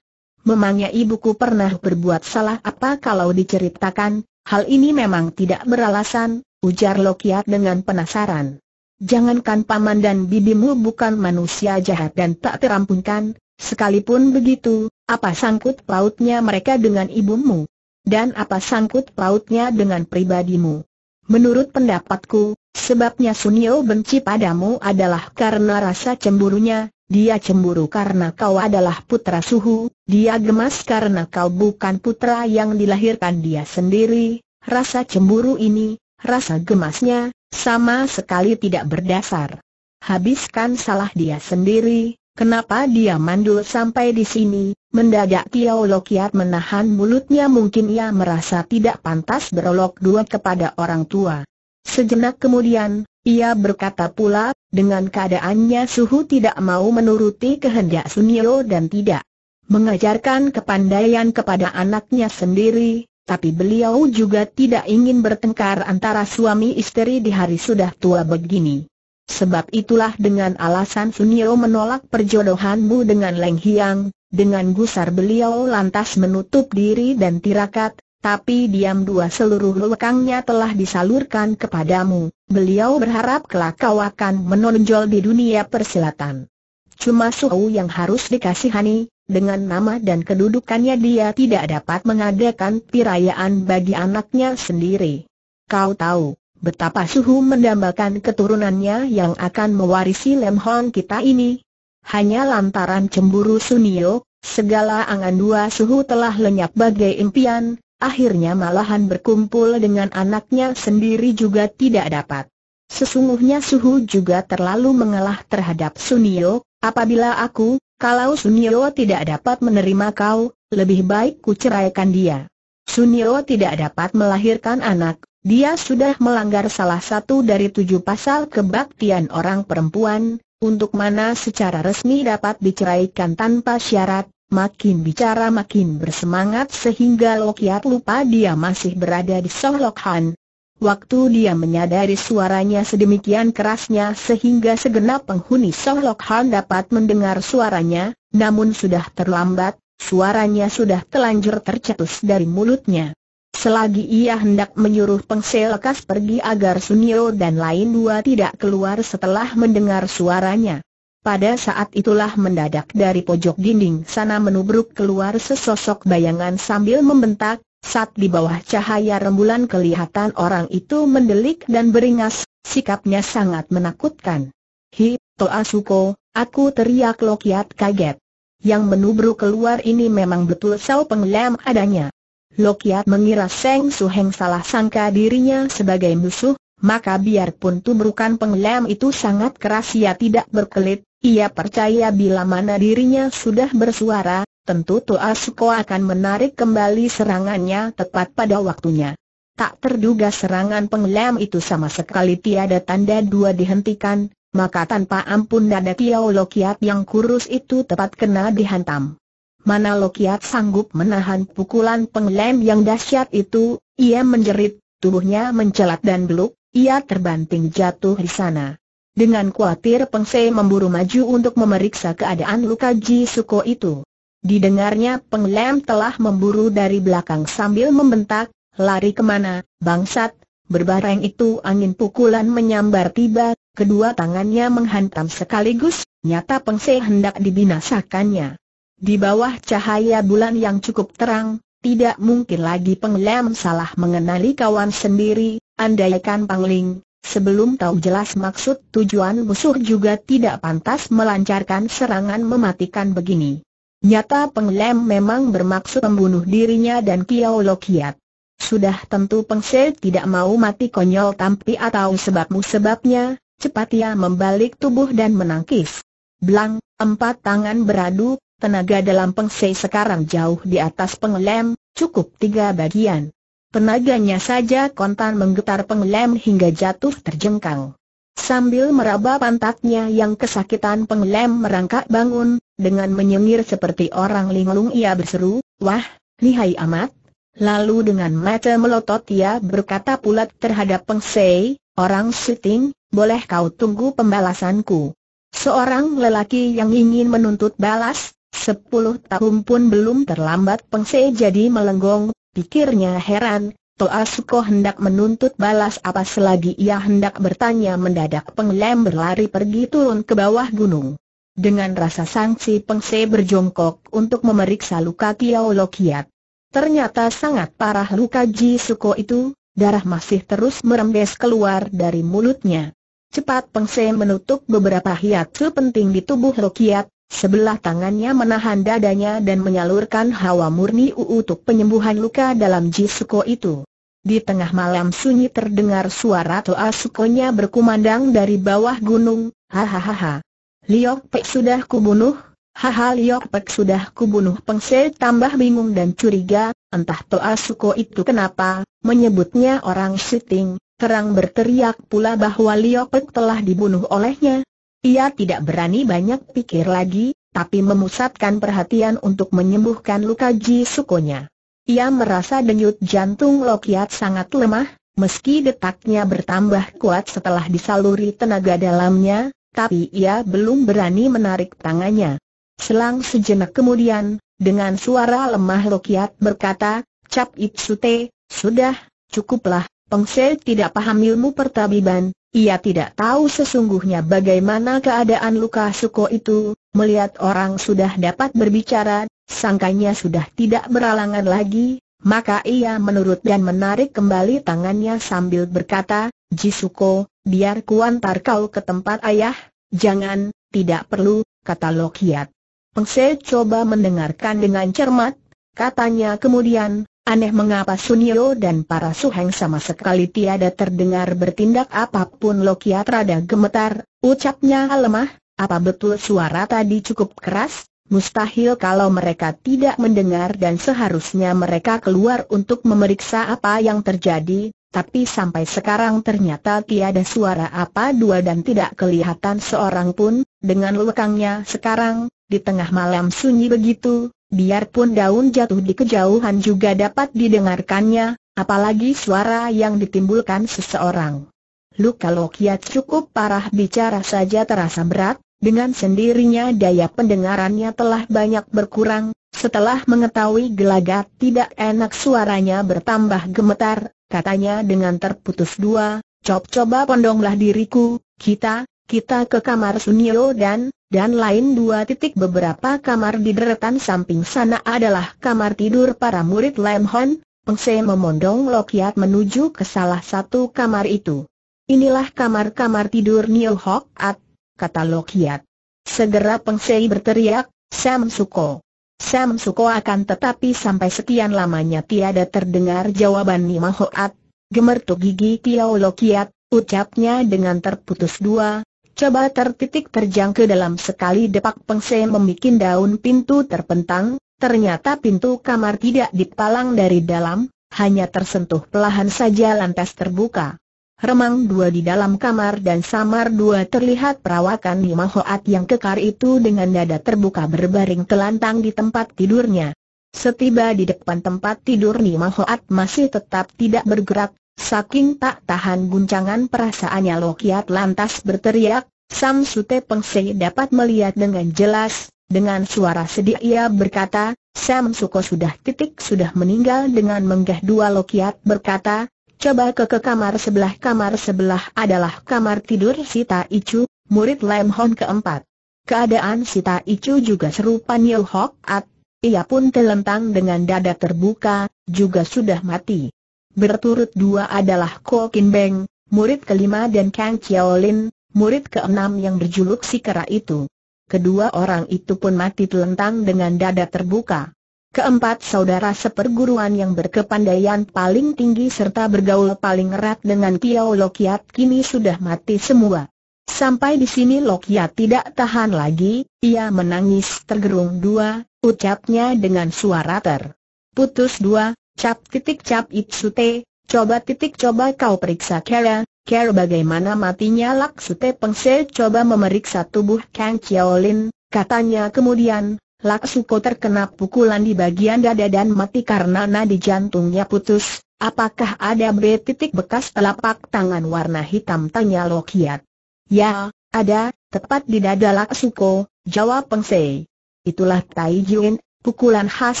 memangnya ibuku pernah berbuat salah apa kalau diceritakan, hal ini memang tidak beralasan, ujar Lokiat dengan penasaran. Jangankan paman dan bibimu bukan manusia jahat dan tak terampunkan, sekalipun begitu, apa sangkut pautnya mereka dengan ibumu? Dan apa sangkut pautnya dengan pribadimu? Menurut pendapatku, sebabnya Sunio benci padamu adalah karena rasa cemburunya, dia cemburu karena kau adalah putra suhu, dia gemas karena kau bukan putra yang dilahirkan dia sendiri, rasa cemburu ini, rasa gemasnya, sama sekali tidak berdasar. Habiskan salah dia sendiri, kenapa dia mandul sampai di sini, mendadak Kiao Lokiat menahan mulutnya mungkin ia merasa tidak pantas berolok dua kepada orang tua. Sejenak kemudian, ia berkata pula, dengan keadaannya Suhu tidak mau menuruti kehendak Sunio dan tidak mengajarkan kepandaian kepada anaknya sendiri, tapi beliau juga tidak ingin bertengkar antara suami istri di hari sudah tua begini. Sebab itulah dengan alasan Sunio menolak perjodohanmu dengan Leng Hiang, dengan gusar beliau lantas menutup diri dan tirakat, tapi diam dua seluruh lekangnya telah disalurkan kepadamu, beliau berharap kelak kau akan menonjol di dunia persilatan. Cuma Suhu yang harus dikasihani, dengan nama dan kedudukannya dia tidak dapat mengadakan pirayaan bagi anaknya sendiri. Kau tahu, betapa Suhu mendambakan keturunannya yang akan mewarisi Lemhon kita ini. Hanya lantaran cemburu Sunio, segala angan dua Suhu telah lenyap bagai impian, akhirnya malahan berkumpul dengan anaknya sendiri juga tidak dapat. Sesungguhnya Suhu juga terlalu mengalah terhadap Sunio, apabila aku, kalau Sunio tidak dapat menerima kau, lebih baik ku dia. Sunio tidak dapat melahirkan anak, dia sudah melanggar salah satu dari tujuh pasal kebaktian orang perempuan, untuk mana secara resmi dapat diceraikan tanpa syarat, makin bicara makin bersemangat sehingga Lokiat lupa dia masih berada di Solokhan. Waktu dia menyadari suaranya sedemikian kerasnya sehingga segenap penghuni Solokhan dapat mendengar suaranya, namun sudah terlambat, suaranya sudah telanjur tercetus dari mulutnya. Selagi ia hendak menyuruh pengselekas pergi agar Sunio dan lain dua tidak keluar setelah mendengar suaranya. Pada saat itulah mendadak dari pojok dinding sana menubruk keluar sesosok bayangan sambil membentak, saat di bawah cahaya rembulan kelihatan orang itu mendelik dan beringas, sikapnya sangat menakutkan. Hi, Toa Suko, aku teriak Lokiat kaget. Yang menubruk keluar ini memang betul Sao Penglem adanya. Lokiat mengira Seng Suheng salah sangka dirinya sebagai musuh, maka biarpun tubrukan penglem itu sangat keras ia tidak berkelit, ia percaya bila mana dirinya sudah bersuara, tentu Toa Suko akan menarik kembali serangannya tepat pada waktunya. Tak terduga serangan penglem itu sama sekali tiada tanda dua dihentikan, maka tanpa ampun dada Tiao Lokiat yang kurus itu tepat kena dihantam. Mana Lokiat sanggup menahan pukulan penglem yang dahsyat itu, ia menjerit, tubuhnya mencelat dan beluk, ia terbanting jatuh di sana. Dengan khawatir Peng Se memburu maju untuk memeriksa keadaan luka Ji Suko itu. Didengarnya Peng Lam telah memburu dari belakang sambil membentak, lari kemana, bangsat, berbareng itu angin pukulan menyambar tiba, kedua tangannya menghantam sekaligus, nyata Peng Se hendak dibinasakannya. Di bawah cahaya bulan yang cukup terang, tidak mungkin lagi Peng Lam salah mengenali kawan sendiri, andaikan Ling. Sebelum tahu jelas maksud tujuan musuh juga tidak pantas melancarkan serangan mematikan begini. Nyata Penglem memang bermaksud membunuh dirinya dan Kiao Lokiat. Sudah tentu Pengse tidak mau mati konyol tampi atau sebabmu-sebabnya, cepat ia membalik tubuh dan menangkis. Blang, empat tangan beradu, tenaga dalam Pengse sekarang jauh di atas Penglem, cukup tiga bagian. Tenaganya saja kontan menggetar pengelem hingga jatuh terjengkang. Sambil meraba pantatnya yang kesakitan pengelem merangkak bangun, dengan menyengir seperti orang linglung ia berseru, Wah, lihai amat. Lalu dengan mata melotot ia berkata pula terhadap pengsei, orang syuting, boleh kau tunggu pembalasanku. Seorang lelaki yang ingin menuntut balas, Sepuluh tahun pun belum terlambat Pengse jadi melenggong, pikirnya heran, Toa Suko hendak menuntut balas apa selagi ia hendak bertanya mendadak penglem berlari pergi turun ke bawah gunung. Dengan rasa sangsi Pengse berjongkok untuk memeriksa luka Kiao Lokiat. Ternyata sangat parah luka Ji Suko itu, darah masih terus merembes keluar dari mulutnya. Cepat Pengse menutup beberapa hiat penting di tubuh Lokiat, Sebelah tangannya menahan dadanya dan menyalurkan hawa murni untuk penyembuhan luka dalam jisuko itu. Di tengah malam sunyi terdengar suara toa sukonya berkumandang dari bawah gunung, hahaha. Liok Pek sudah kubunuh, haha Liok Pek sudah kubunuh Pengse tambah bingung dan curiga, entah toa suko itu kenapa, menyebutnya orang syuting, terang berteriak pula bahwa Liok Pek telah dibunuh olehnya, ia tidak berani banyak pikir lagi, tapi memusatkan perhatian untuk menyembuhkan luka jisukonya. Ia merasa denyut jantung Lokiat sangat lemah, meski detaknya bertambah kuat setelah disaluri tenaga dalamnya, tapi ia belum berani menarik tangannya. Selang sejenak kemudian, dengan suara lemah Lokiat berkata, Cap Itsute, sudah, cukuplah, Pengse tidak paham ilmu pertabiban, ia tidak tahu sesungguhnya bagaimana keadaan luka Suko itu, melihat orang sudah dapat berbicara, sangkanya sudah tidak beralangan lagi, maka ia menurut dan menarik kembali tangannya sambil berkata, Jisuko, biar kuantar kau ke tempat ayah, jangan, tidak perlu, kata Lokiat. Pengsel coba mendengarkan dengan cermat, katanya kemudian, Aneh mengapa Sunio dan para suheng sama sekali tiada terdengar bertindak apapun Lokiat rada gemetar, ucapnya lemah, apa betul suara tadi cukup keras? Mustahil kalau mereka tidak mendengar dan seharusnya mereka keluar untuk memeriksa apa yang terjadi, tapi sampai sekarang ternyata tiada suara apa dua dan tidak kelihatan seorang pun, dengan lekangnya sekarang, di tengah malam sunyi begitu, biarpun daun jatuh di kejauhan juga dapat didengarkannya, apalagi suara yang ditimbulkan seseorang. Luka Lokiat cukup parah bicara saja terasa berat, dengan sendirinya daya pendengarannya telah banyak berkurang, setelah mengetahui gelagat tidak enak suaranya bertambah gemetar, katanya dengan terputus dua, Cob coba pondonglah diriku, kita, kita ke kamar Sunio dan, dan lain dua titik beberapa kamar di deretan samping sana adalah kamar tidur para murid Lam Hon, Se memondong Lokiat menuju ke salah satu kamar itu. Inilah kamar-kamar tidur Neil Hock At, kata Lokiat. Segera Se berteriak, Sam Suko. Sam Suko akan tetapi sampai sekian lamanya tiada terdengar jawaban Nima At, gemertuk gigi Tiao Lokiat, ucapnya dengan terputus dua, Coba tertitik terjang ke dalam sekali depak pengse memikin daun pintu terpentang, ternyata pintu kamar tidak dipalang dari dalam, hanya tersentuh pelahan saja lantas terbuka. Remang dua di dalam kamar dan samar dua terlihat perawakan Nima Hoat yang kekar itu dengan dada terbuka berbaring telantang di tempat tidurnya. Setiba di depan tempat tidur Nima Hoat masih tetap tidak bergerak, Saking tak tahan guncangan perasaannya Lokiat lantas berteriak, Sam Sute Pengse dapat melihat dengan jelas, dengan suara sedih ia berkata, Sam Suko sudah titik sudah meninggal dengan menggah dua Lokiat berkata, coba ke ke kamar sebelah kamar sebelah adalah kamar tidur Sita Icu, murid Lam Hon keempat. Keadaan Sita Icu juga serupa Neil Hok At, ia pun telentang dengan dada terbuka, juga sudah mati berturut dua adalah Ko Kin Beng, murid kelima dan Kang Chiao Lin, murid keenam yang berjuluk si kera itu. Kedua orang itu pun mati telentang dengan dada terbuka. Keempat saudara seperguruan yang berkepandaian paling tinggi serta bergaul paling erat dengan Kiao Lokiat kini sudah mati semua. Sampai di sini Lokiat tidak tahan lagi, ia menangis tergerung dua, ucapnya dengan suara ter. Putus dua, Cap titik cap ipsute, coba titik coba kau periksa kera, kera bagaimana matinya Laksute Pengse coba memeriksa tubuh Kang Chiaolin, katanya kemudian, Laksuko terkena pukulan di bagian dada dan mati karena nadi jantungnya putus, apakah ada bre titik bekas telapak tangan warna hitam tanya Lokiat. Ya, ada, tepat di dada Laksuko, jawab Pengse. Itulah Tai Juen, pukulan khas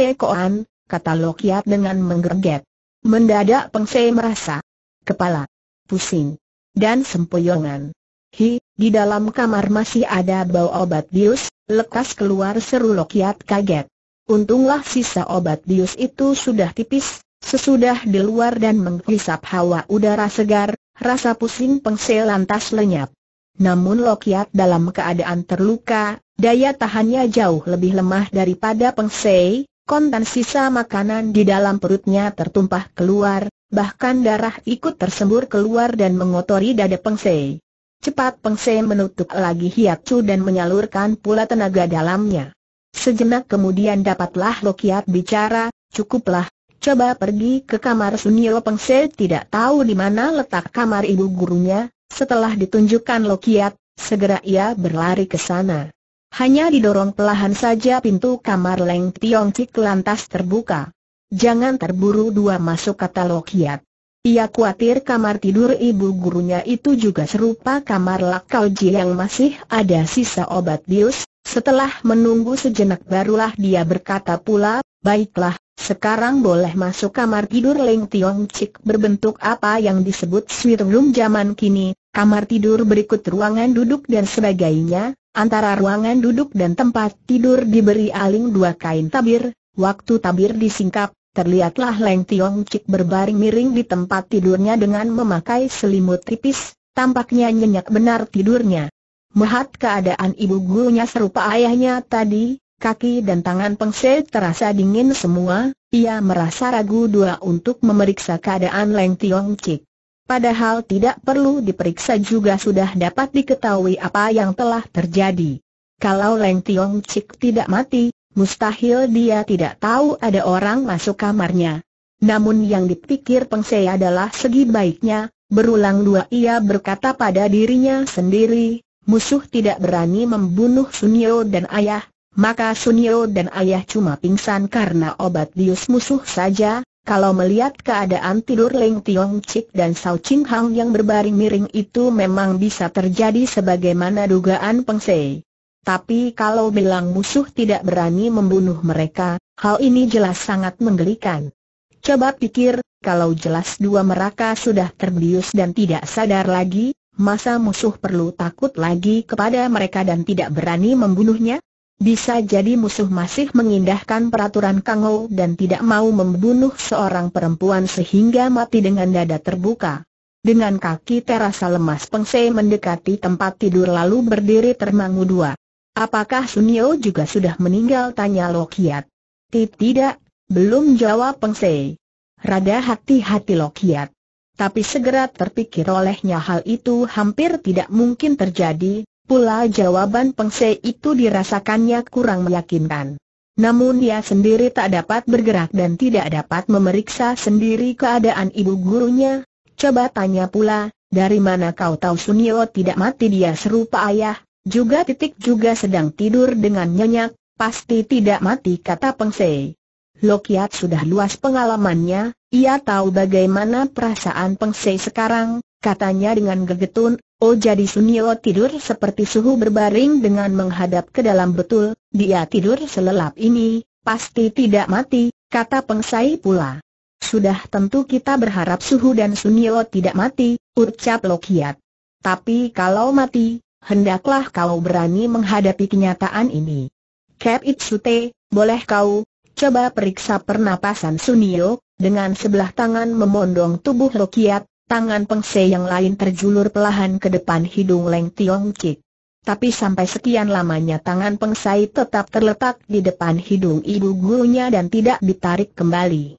Sekoan, kata Lokiat dengan menggerget. Mendadak Peng Sei merasa kepala pusing dan sempoyongan. Hi, di dalam kamar masih ada bau obat bius, lekas keluar seru Lokiat kaget. Untunglah sisa obat bius itu sudah tipis, sesudah di luar dan menghisap hawa udara segar, rasa pusing pengse lantas lenyap. Namun Lokiat dalam keadaan terluka, daya tahannya jauh lebih lemah daripada pengse, kontan sisa makanan di dalam perutnya tertumpah keluar, bahkan darah ikut tersembur keluar dan mengotori dada Pengsei. Cepat Pengsei menutup lagi hiacu dan menyalurkan pula tenaga dalamnya. Sejenak kemudian dapatlah Lokiat bicara, cukuplah, coba pergi ke kamar Sunio Pengsei tidak tahu di mana letak kamar ibu gurunya, setelah ditunjukkan Lokiat, segera ia berlari ke sana. Hanya didorong pelahan saja pintu kamar Leng Tiong Cik lantas terbuka. Jangan terburu dua masuk kata Lokiat. Ia khawatir kamar tidur ibu gurunya itu juga serupa kamar Ji yang masih ada sisa obat bius. Setelah menunggu sejenak barulah dia berkata pula, Baiklah, sekarang boleh masuk kamar tidur Leng Tiong Cik berbentuk apa yang disebut suite room zaman kini, kamar tidur berikut ruangan duduk dan sebagainya, antara ruangan duduk dan tempat tidur diberi aling dua kain tabir, waktu tabir disingkap, terlihatlah Leng Tiong Cik berbaring miring di tempat tidurnya dengan memakai selimut tipis, tampaknya nyenyak benar tidurnya. Melihat keadaan ibu gurunya serupa ayahnya tadi, kaki dan tangan Peng Se terasa dingin semua, ia merasa ragu dua untuk memeriksa keadaan Leng Tiong Cik. Padahal tidak perlu diperiksa juga sudah dapat diketahui apa yang telah terjadi. Kalau Leng Tiong Cik tidak mati, mustahil dia tidak tahu ada orang masuk kamarnya. Namun yang dipikir Peng Se adalah segi baiknya, berulang dua ia berkata pada dirinya sendiri, musuh tidak berani membunuh Sunyo dan ayah, maka Sunio dan ayah cuma pingsan karena obat bius musuh saja, kalau melihat keadaan tidur Leng Tiong Chik dan Sao Ching Hang yang berbaring miring itu memang bisa terjadi sebagaimana dugaan Peng Sei. Tapi kalau bilang musuh tidak berani membunuh mereka, hal ini jelas sangat menggelikan. Coba pikir, kalau jelas dua mereka sudah terbius dan tidak sadar lagi, masa musuh perlu takut lagi kepada mereka dan tidak berani membunuhnya? Bisa jadi musuh masih mengindahkan peraturan Kangou dan tidak mau membunuh seorang perempuan sehingga mati dengan dada terbuka. Dengan kaki terasa lemas Pengse mendekati tempat tidur lalu berdiri termangu dua. Apakah Sunio juga sudah meninggal tanya Lokiat? Tidak, belum jawab Pengse. Rada hati-hati Lokiat. Tapi segera terpikir olehnya hal itu hampir tidak mungkin terjadi, pula jawaban Pengse itu dirasakannya kurang meyakinkan. Namun dia sendiri tak dapat bergerak dan tidak dapat memeriksa sendiri keadaan ibu gurunya. Coba tanya pula, dari mana kau tahu Sunio tidak mati dia serupa ayah, juga titik juga sedang tidur dengan nyenyak, pasti tidak mati kata Pengse. Lokiat sudah luas pengalamannya, ia tahu bagaimana perasaan Pengse sekarang, katanya dengan gegetun, oh jadi Sunio tidur seperti suhu berbaring dengan menghadap ke dalam betul, dia tidur selelap ini, pasti tidak mati, kata pengsai pula. Sudah tentu kita berharap suhu dan Sunio tidak mati, ucap Lokiat. Tapi kalau mati, hendaklah kau berani menghadapi kenyataan ini. Cap Itsute, boleh kau, coba periksa pernapasan Sunio, dengan sebelah tangan memondong tubuh Lokiat, Tangan Pengse yang lain terjulur pelahan ke depan hidung Leng Tiong Kik. Tapi sampai sekian lamanya tangan pengsai tetap terletak di depan hidung ibu gurunya dan tidak ditarik kembali.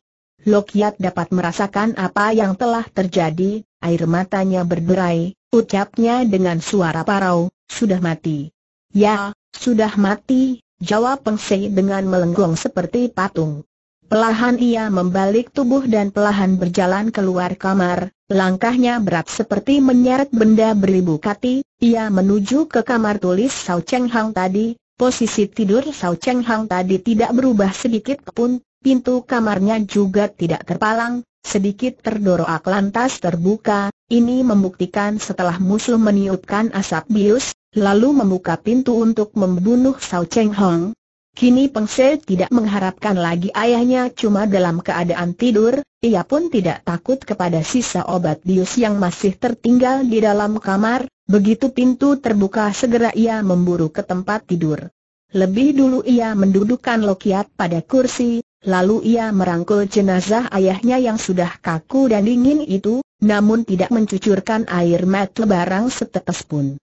Lokiat dapat merasakan apa yang telah terjadi, air matanya berderai, ucapnya dengan suara parau, sudah mati. Ya, sudah mati, jawab pengsai dengan melenggong seperti patung. Pelahan ia membalik tubuh dan pelahan berjalan keluar kamar, langkahnya berat seperti menyeret benda beribu kati, ia menuju ke kamar tulis Sao Cheng Hang tadi, posisi tidur Sao Cheng Hang tadi tidak berubah sedikit pun, pintu kamarnya juga tidak terpalang, sedikit terdorok lantas terbuka, ini membuktikan setelah musuh meniupkan asap bius, lalu membuka pintu untuk membunuh Sao Cheng Hang, Kini Se tidak mengharapkan lagi ayahnya cuma dalam keadaan tidur, ia pun tidak takut kepada sisa obat bius yang masih tertinggal di dalam kamar, begitu pintu terbuka segera ia memburu ke tempat tidur. Lebih dulu ia mendudukkan Lokiat pada kursi, lalu ia merangkul jenazah ayahnya yang sudah kaku dan dingin itu, namun tidak mencucurkan air mat barang setetes pun.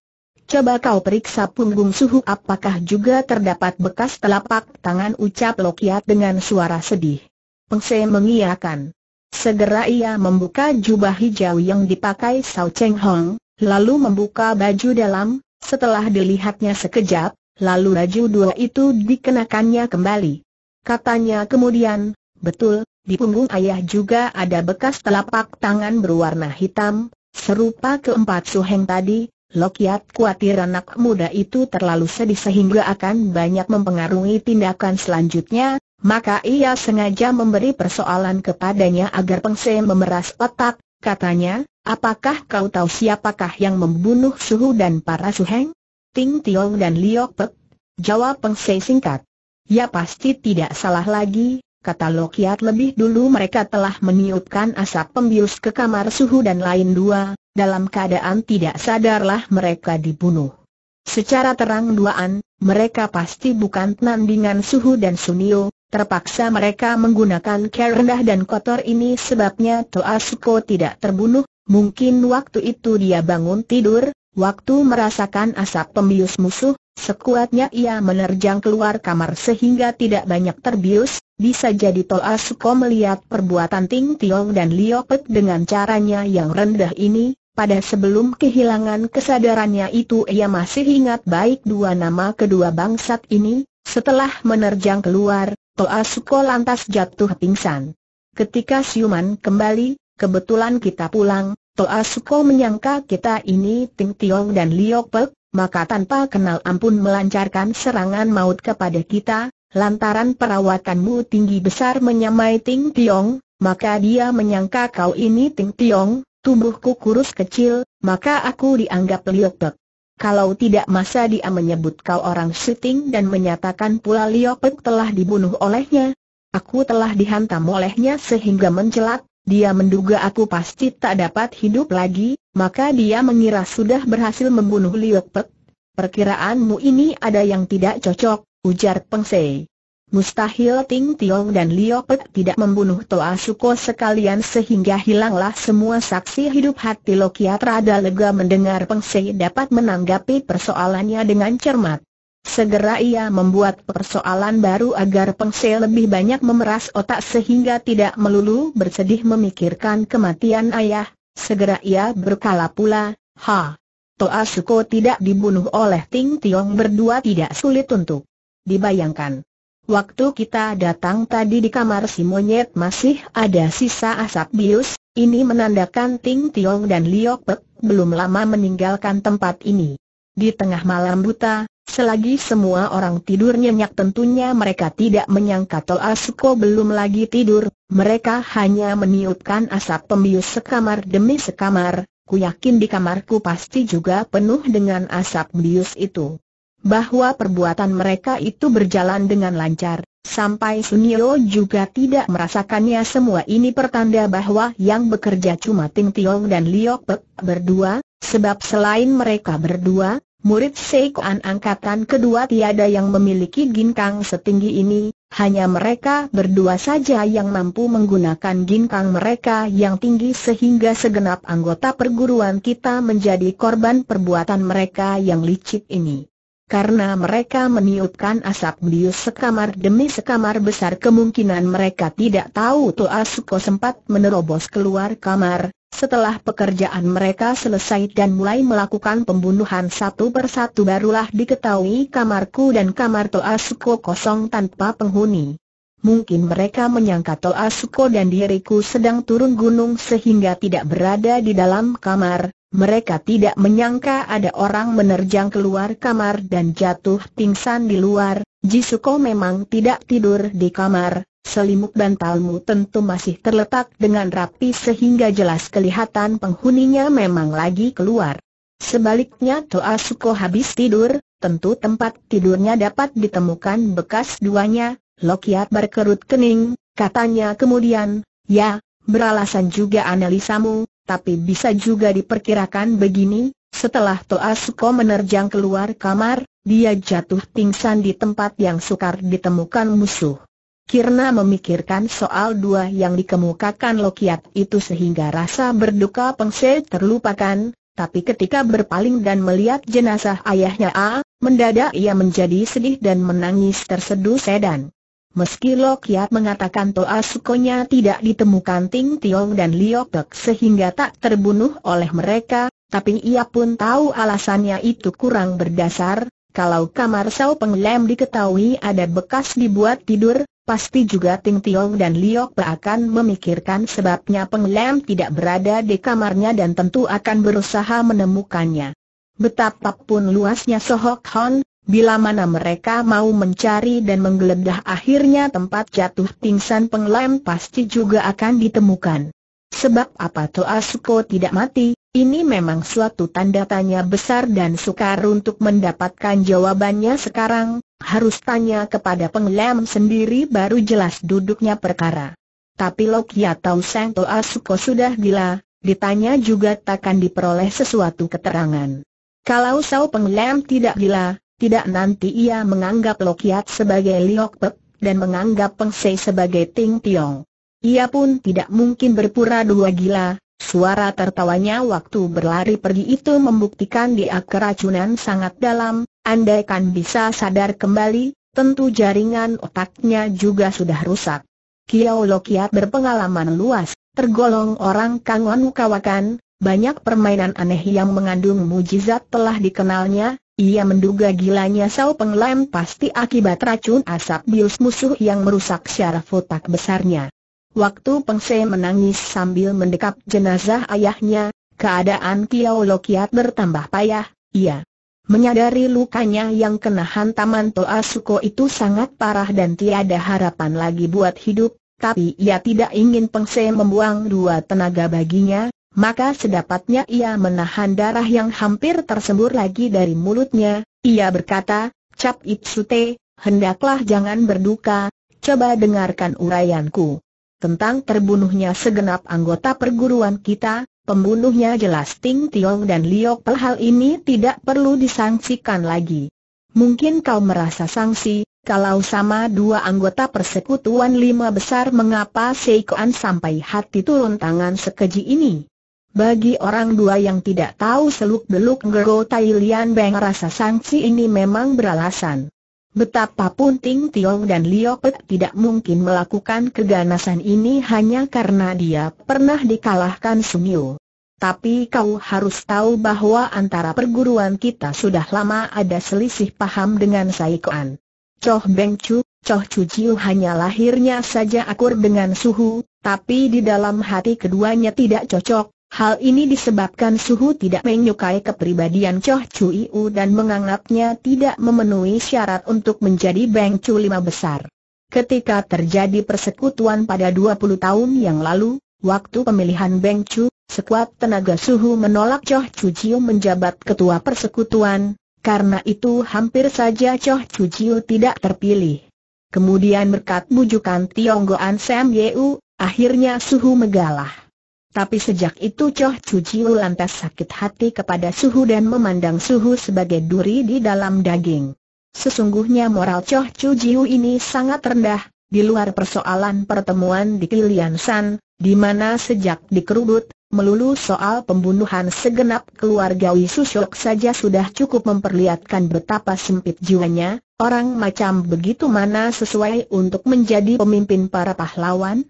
Coba kau periksa punggung suhu apakah juga terdapat bekas telapak tangan ucap Lokiat dengan suara sedih. Pengse mengiakan. Segera ia membuka jubah hijau yang dipakai Sao Cheng Hong, lalu membuka baju dalam, setelah dilihatnya sekejap, lalu baju dua itu dikenakannya kembali. Katanya kemudian, betul, di punggung ayah juga ada bekas telapak tangan berwarna hitam, serupa keempat suheng tadi, Lokiat khawatir anak muda itu terlalu sedih sehingga akan banyak mempengaruhi tindakan selanjutnya, maka ia sengaja memberi persoalan kepadanya agar Pengse memeras otak, katanya, apakah kau tahu siapakah yang membunuh Suhu dan para Suheng? Ting Tiong dan Liok Pek? Jawab Pengse singkat. Ya pasti tidak salah lagi, kata Lokiat lebih dulu mereka telah meniupkan asap pembius ke kamar suhu dan lain dua, dalam keadaan tidak sadarlah mereka dibunuh. Secara terang-duaan, mereka pasti bukan tandingan Suhu dan Sunio, terpaksa mereka menggunakan care rendah dan kotor ini sebabnya Toa Suko tidak terbunuh, mungkin waktu itu dia bangun tidur, waktu merasakan asap pembius musuh, sekuatnya ia menerjang keluar kamar sehingga tidak banyak terbius, bisa jadi Toa Suko melihat perbuatan Ting Tiong dan Liopet dengan caranya yang rendah ini, pada sebelum kehilangan kesadarannya itu ia masih ingat baik dua nama kedua bangsat ini, setelah menerjang keluar, Toa Suko lantas jatuh pingsan. Ketika siuman kembali, kebetulan kita pulang, Toa Suko menyangka kita ini Ting Tiong dan Liok Pek, maka tanpa kenal ampun melancarkan serangan maut kepada kita, lantaran perawatanmu tinggi besar menyamai Ting Tiong, maka dia menyangka kau ini Ting Tiong, tubuhku kurus kecil, maka aku dianggap Liokpek. Kalau tidak masa dia menyebut kau orang syuting dan menyatakan pula liopek telah dibunuh olehnya. Aku telah dihantam olehnya sehingga mencelat, dia menduga aku pasti tak dapat hidup lagi, maka dia mengira sudah berhasil membunuh liopek. Perkiraanmu ini ada yang tidak cocok, ujar Peng Sei. Mustahil Ting Tiong dan Liu tidak membunuh Toa Suko sekalian sehingga hilanglah semua saksi hidup hati Lokia Prada lega mendengar Peng Sei dapat menanggapi persoalannya dengan cermat. Segera ia membuat persoalan baru agar Peng Sei lebih banyak memeras otak sehingga tidak melulu bersedih memikirkan kematian ayah. Segera ia berkala pula, ha, Toa Suko tidak dibunuh oleh Ting Tiong berdua tidak sulit untuk dibayangkan. Waktu kita datang tadi di kamar si monyet masih ada sisa asap bius, ini menandakan Ting Tiong dan Liok Pek belum lama meninggalkan tempat ini. Di tengah malam buta, selagi semua orang tidur nyenyak tentunya mereka tidak menyangka Tol Asuko belum lagi tidur, mereka hanya meniupkan asap pembius sekamar demi sekamar, ku yakin di kamarku pasti juga penuh dengan asap bius itu bahwa perbuatan mereka itu berjalan dengan lancar, sampai Sunio juga tidak merasakannya semua ini pertanda bahwa yang bekerja cuma Ting Tiong dan Liok Pek berdua, sebab selain mereka berdua, murid Seikoan angkatan kedua tiada yang memiliki ginkang setinggi ini, hanya mereka berdua saja yang mampu menggunakan ginkang mereka yang tinggi sehingga segenap anggota perguruan kita menjadi korban perbuatan mereka yang licik ini karena mereka meniupkan asap bius sekamar demi sekamar besar kemungkinan mereka tidak tahu toa suko sempat menerobos keluar kamar, setelah pekerjaan mereka selesai dan mulai melakukan pembunuhan satu persatu barulah diketahui kamarku dan kamar Toasuko kosong tanpa penghuni. Mungkin mereka menyangka Toa Suko dan diriku sedang turun gunung sehingga tidak berada di dalam kamar. Mereka tidak menyangka ada orang menerjang keluar kamar dan jatuh pingsan di luar. Jisuko memang tidak tidur di kamar. Selimut bantalmu tentu masih terletak dengan rapi sehingga jelas kelihatan penghuninya memang lagi keluar. Sebaliknya Toa Suko habis tidur, tentu tempat tidurnya dapat ditemukan bekas duanya, Lokiat berkerut kening, katanya kemudian, ya, beralasan juga analisamu, tapi bisa juga diperkirakan begini, setelah Toa Suko menerjang keluar kamar, dia jatuh pingsan di tempat yang sukar ditemukan musuh. Kirna memikirkan soal dua yang dikemukakan Lokiat itu sehingga rasa berduka Pengse terlupakan, tapi ketika berpaling dan melihat jenazah ayahnya A, mendadak ia menjadi sedih dan menangis terseduh sedan. Meski Lok Yat mengatakan Toa Sukonya tidak ditemukan Ting Tiong dan Liok Tek sehingga tak terbunuh oleh mereka, tapi ia pun tahu alasannya itu kurang berdasar, kalau kamar Sao Penglem diketahui ada bekas dibuat tidur, pasti juga Ting Tiong dan Liok Tek akan memikirkan sebabnya Penglem tidak berada di kamarnya dan tentu akan berusaha menemukannya. Betapapun luasnya Sohok Hon, Bila mana mereka mau mencari dan menggeledah akhirnya tempat jatuh pingsan penglem pasti juga akan ditemukan. Sebab apa Toa Suko tidak mati, ini memang suatu tanda tanya besar dan sukar untuk mendapatkan jawabannya sekarang, harus tanya kepada penglem sendiri baru jelas duduknya perkara. Tapi Lokia ya tahu Sang Toa Suko sudah gila, ditanya juga takkan diperoleh sesuatu keterangan. Kalau Sao Penglem tidak gila, tidak nanti ia menganggap Lokiat sebagai Liok Pek, dan menganggap Peng Sei sebagai Ting Tiong. Ia pun tidak mungkin berpura dua gila, suara tertawanya waktu berlari pergi itu membuktikan dia keracunan sangat dalam, andaikan bisa sadar kembali, tentu jaringan otaknya juga sudah rusak. Kiao Lokiat berpengalaman luas, tergolong orang kangon anu kawakan, banyak permainan aneh yang mengandung mujizat telah dikenalnya, ia menduga gilanya Sao Peng pasti akibat racun asap bius musuh yang merusak syaraf otak besarnya. Waktu Peng Se menangis sambil mendekap jenazah ayahnya, keadaan Kiao Lo Kiat bertambah payah, ia menyadari lukanya yang kena hantaman Toa Suko itu sangat parah dan tiada harapan lagi buat hidup, tapi ia tidak ingin Peng Se membuang dua tenaga baginya, maka sedapatnya ia menahan darah yang hampir tersembur lagi dari mulutnya. Ia berkata, Cap Ipsute, hendaklah jangan berduka, coba dengarkan uraianku. Tentang terbunuhnya segenap anggota perguruan kita, pembunuhnya jelas Ting Tiong dan Liok Pel hal ini tidak perlu disangsikan lagi. Mungkin kau merasa sangsi, kalau sama dua anggota persekutuan lima besar mengapa Seikoan sampai hati turun tangan sekeji ini? Bagi orang dua yang tidak tahu seluk-beluk Ngero Tai Lian Beng rasa sanksi ini memang beralasan. Betapapun Ting Tiong dan Liu tidak mungkin melakukan keganasan ini hanya karena dia pernah dikalahkan Yu. Tapi kau harus tahu bahwa antara perguruan kita sudah lama ada selisih paham dengan Saikoan. Choh Beng Chu, Choh Chu Jiu hanya lahirnya saja akur dengan suhu, tapi di dalam hati keduanya tidak cocok, Hal ini disebabkan Suhu tidak menyukai kepribadian Choh Chui U dan menganggapnya tidak memenuhi syarat untuk menjadi Beng Chu lima besar. Ketika terjadi persekutuan pada 20 tahun yang lalu, waktu pemilihan Beng Chu, sekuat tenaga Suhu menolak Choh Chu Jiu menjabat ketua persekutuan, karena itu hampir saja Choh Chu Jiu tidak terpilih. Kemudian berkat bujukan Tionggoan Sam Yeu, akhirnya Suhu megalah. Tapi sejak itu Choh Chujiu lantas sakit hati kepada Suhu dan memandang Suhu sebagai duri di dalam daging. Sesungguhnya moral Choh Chujiu ini sangat rendah, di luar persoalan pertemuan di Kilian San, di mana sejak dikerubut, melulu soal pembunuhan segenap keluarga Wisushok saja sudah cukup memperlihatkan betapa sempit jiwanya, orang macam begitu mana sesuai untuk menjadi pemimpin para pahlawan?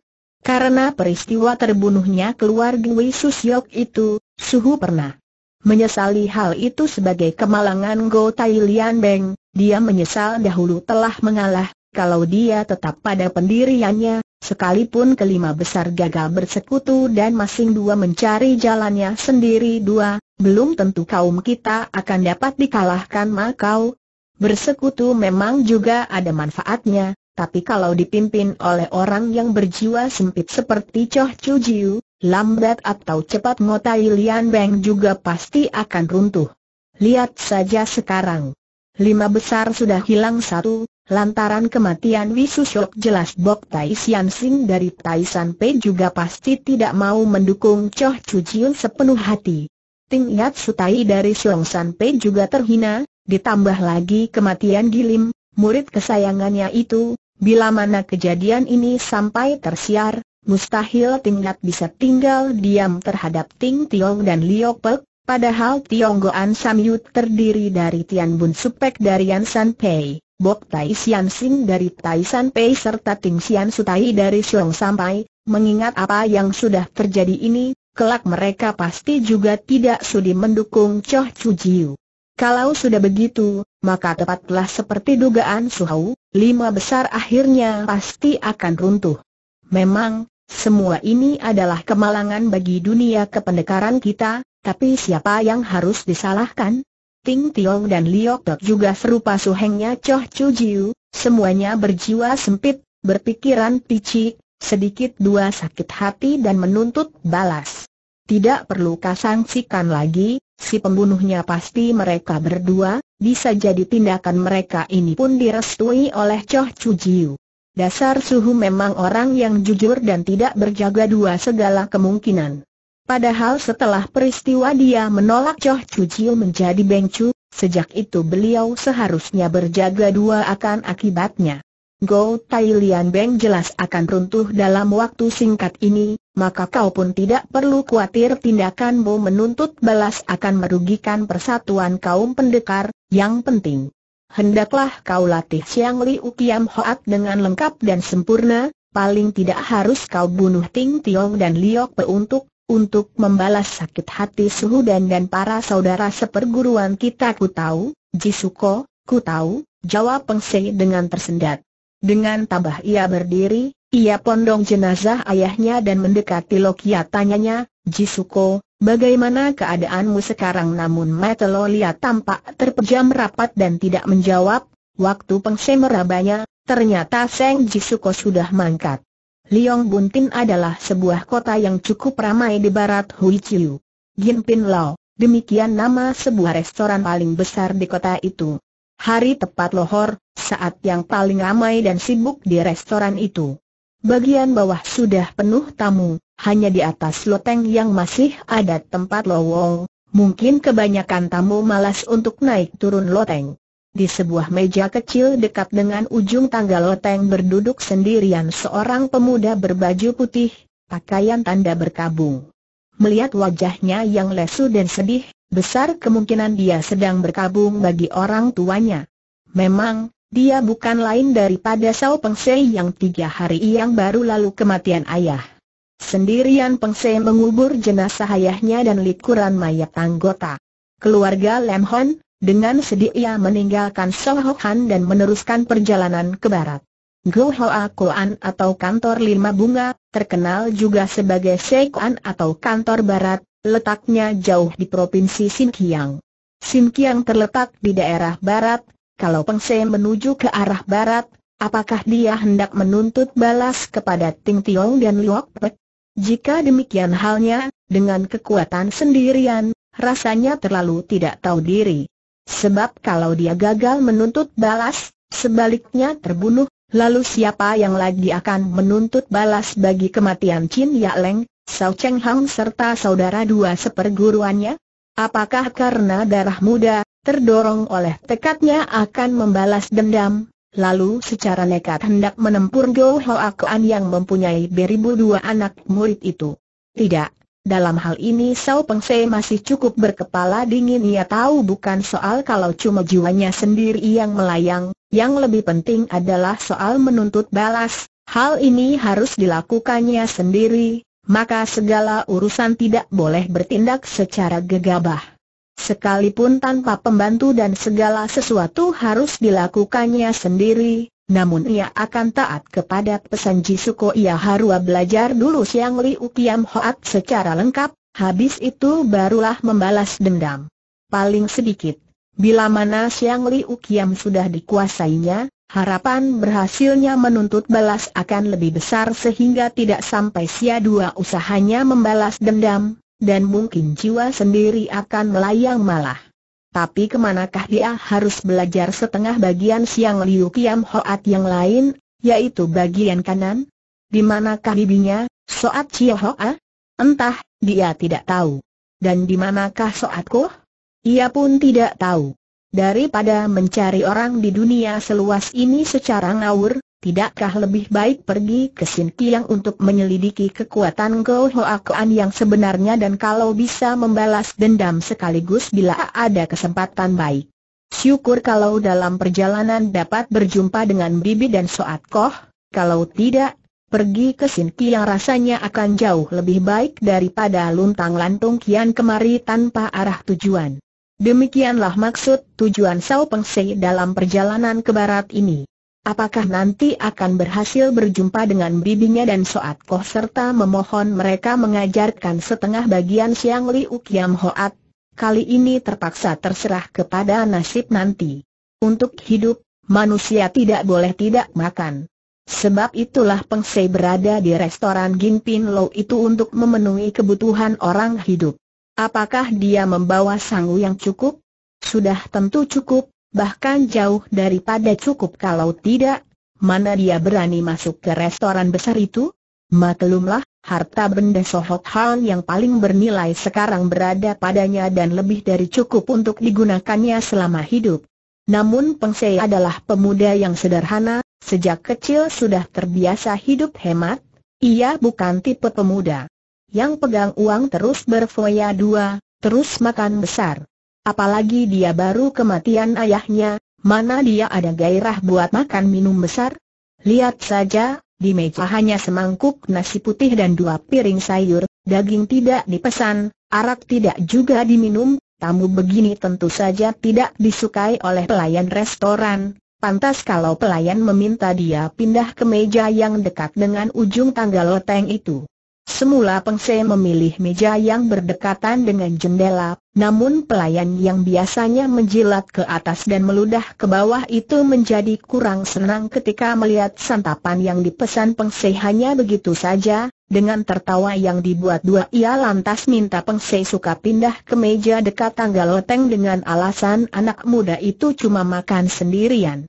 Karena peristiwa terbunuhnya keluarga Wei Susyok itu, Suhu pernah menyesali hal itu sebagai kemalangan Go Tai Lian Beng, dia menyesal dahulu telah mengalah, kalau dia tetap pada pendiriannya, sekalipun kelima besar gagal bersekutu dan masing dua mencari jalannya sendiri dua, belum tentu kaum kita akan dapat dikalahkan Makau, Bersekutu memang juga ada manfaatnya, tapi kalau dipimpin oleh orang yang berjiwa sempit seperti Choh Chu Jiu, lambat atau cepat ngotai Lian Beng juga pasti akan runtuh. Lihat saja sekarang. Lima besar sudah hilang satu, lantaran kematian Wisu Shok jelas Bok Tai Sian Sing dari Tai San Pei juga pasti tidak mau mendukung Choh Chu Jiu sepenuh hati. Ting Yat Sutai dari Siong San Pei juga terhina, ditambah lagi kematian Gilim, murid kesayangannya itu, Bila mana kejadian ini sampai tersiar, mustahil Tingkat bisa tinggal diam terhadap Ting Tiong dan Liok Pek, padahal Goan Samyut terdiri dari Tian Bun Supek dari Yan San Pei, Bok Tai Sian Sing dari Tai San Pei serta Ting Sian Sutai dari Siong Sampai, mengingat apa yang sudah terjadi ini, kelak mereka pasti juga tidak sudi mendukung Choh Chu Jiu. Kalau sudah begitu, maka tepatlah seperti dugaan Suhau, lima besar akhirnya pasti akan runtuh. Memang, semua ini adalah kemalangan bagi dunia kependekaran kita, tapi siapa yang harus disalahkan? Ting Tiong dan Liok Tok juga serupa suhengnya Choh Chu Jiu, semuanya berjiwa sempit, berpikiran picik, sedikit dua sakit hati dan menuntut balas. Tidak perlu kasangsikan lagi, si pembunuhnya pasti mereka berdua, bisa jadi tindakan mereka ini pun direstui oleh Choh Chu Jiu. Dasar Suhu memang orang yang jujur dan tidak berjaga dua segala kemungkinan. Padahal setelah peristiwa dia menolak Choh Chu Jiu menjadi bengcu, sejak itu beliau seharusnya berjaga dua akan akibatnya. Go Tai Lian Beng jelas akan runtuh dalam waktu singkat ini, maka kau pun tidak perlu khawatir tindakanmu menuntut balas akan merugikan persatuan kaum pendekar, yang penting. Hendaklah kau latih Siang Liu Kiam Hoat dengan lengkap dan sempurna, paling tidak harus kau bunuh Ting Tiong dan Liok Pe untuk, untuk membalas sakit hati Suhu dan dan para saudara seperguruan kita ku tahu, Jisuko, ku tahu, jawab Peng dengan tersendat. Dengan tambah ia berdiri, ia pondong jenazah ayahnya dan mendekati Lokia tanyanya, Jisuko, bagaimana keadaanmu sekarang namun mata lihat tampak terpejam rapat dan tidak menjawab, waktu Pengse merabanya, ternyata Seng Jisuko sudah mangkat. Liong Buntin adalah sebuah kota yang cukup ramai di barat Huichiu. Ginpin Lao, demikian nama sebuah restoran paling besar di kota itu. Hari tepat lohor, saat yang paling ramai dan sibuk di restoran itu. Bagian bawah sudah penuh tamu, hanya di atas loteng yang masih ada tempat lowong. Mungkin kebanyakan tamu malas untuk naik turun loteng. Di sebuah meja kecil dekat dengan ujung tangga loteng berduduk sendirian seorang pemuda berbaju putih, pakaian tanda berkabung. Melihat wajahnya yang lesu dan sedih, besar kemungkinan dia sedang berkabung bagi orang tuanya. Memang, dia bukan lain daripada Sao Pengsei yang tiga hari yang baru lalu kematian ayah. Sendirian Pengsei mengubur jenazah ayahnya dan likuran mayat anggota. Keluarga Lam Hon, dengan sedih ia meninggalkan Han dan meneruskan perjalanan ke barat. Hoa Kuan atau kantor lima bunga, terkenal juga sebagai Sekuan atau kantor barat, letaknya jauh di provinsi Sinkiang. Sinkiang terletak di daerah barat, kalau Peng Se menuju ke arah barat, apakah dia hendak menuntut balas kepada Ting Tiong dan Liok Pek? Jika demikian halnya, dengan kekuatan sendirian, rasanya terlalu tidak tahu diri. Sebab kalau dia gagal menuntut balas, sebaliknya terbunuh, lalu siapa yang lagi akan menuntut balas bagi kematian Chin Ya Leng, Sao Cheng Hang serta saudara dua seperguruannya? Apakah karena darah muda, Terdorong oleh tekadnya akan membalas dendam, lalu secara nekat hendak menempur Go Hoa Kuan yang mempunyai beribu dua anak murid itu. Tidak, dalam hal ini Sao Peng Se masih cukup berkepala dingin ia tahu bukan soal kalau cuma jiwanya sendiri yang melayang, yang lebih penting adalah soal menuntut balas, hal ini harus dilakukannya sendiri, maka segala urusan tidak boleh bertindak secara gegabah. Sekalipun tanpa pembantu dan segala sesuatu harus dilakukannya sendiri, namun ia akan taat kepada pesan Jisuko ia harus belajar dulu Siang Li Ukiam Hoat secara lengkap, habis itu barulah membalas dendam. Paling sedikit, bila mana Siang Li Ukiam sudah dikuasainya, Harapan berhasilnya menuntut balas akan lebih besar sehingga tidak sampai sia dua usahanya membalas dendam, dan mungkin jiwa sendiri akan melayang malah. Tapi kemanakah dia harus belajar setengah bagian siang Liu Kiam Hoat yang lain, yaitu bagian kanan? Di manakah bibinya, Soat Chia Hoa? Entah, dia tidak tahu. Dan di manakah Soat Koh? Ia pun tidak tahu. Daripada mencari orang di dunia seluas ini secara ngawur, Tidakkah lebih baik pergi ke Sin Kiang untuk menyelidiki kekuatan Go Hoa Kuan yang sebenarnya dan kalau bisa membalas dendam sekaligus bila ada kesempatan baik. Syukur kalau dalam perjalanan dapat berjumpa dengan Bibi dan Soat Koh, kalau tidak, pergi ke Sin Kiang rasanya akan jauh lebih baik daripada luntang-lantung kian kemari tanpa arah tujuan. Demikianlah maksud tujuan Sao Peng dalam perjalanan ke barat ini apakah nanti akan berhasil berjumpa dengan bibinya dan Soat Koh serta memohon mereka mengajarkan setengah bagian Siang Liu Kiam Hoat, kali ini terpaksa terserah kepada nasib nanti. Untuk hidup, manusia tidak boleh tidak makan. Sebab itulah Peng Sei berada di restoran Pin lo itu untuk memenuhi kebutuhan orang hidup. Apakah dia membawa sanggu yang cukup? Sudah tentu cukup, bahkan jauh daripada cukup kalau tidak, mana dia berani masuk ke restoran besar itu? Maklumlah, harta benda Sohok Han yang paling bernilai sekarang berada padanya dan lebih dari cukup untuk digunakannya selama hidup. Namun Peng Sei adalah pemuda yang sederhana, sejak kecil sudah terbiasa hidup hemat, ia bukan tipe pemuda yang pegang uang terus berfoya dua, terus makan besar. Apalagi dia baru kematian ayahnya, mana dia ada gairah buat makan minum besar? Lihat saja, di meja hanya semangkuk nasi putih dan dua piring sayur, daging tidak dipesan, arak tidak juga diminum, tamu begini tentu saja tidak disukai oleh pelayan restoran. Pantas kalau pelayan meminta dia pindah ke meja yang dekat dengan ujung tangga loteng itu. Semula Se memilih meja yang berdekatan dengan jendela, namun pelayan yang biasanya menjilat ke atas dan meludah ke bawah itu menjadi kurang senang ketika melihat santapan yang dipesan Se hanya begitu saja, dengan tertawa yang dibuat dua ia lantas minta Se suka pindah ke meja dekat tangga loteng dengan alasan anak muda itu cuma makan sendirian.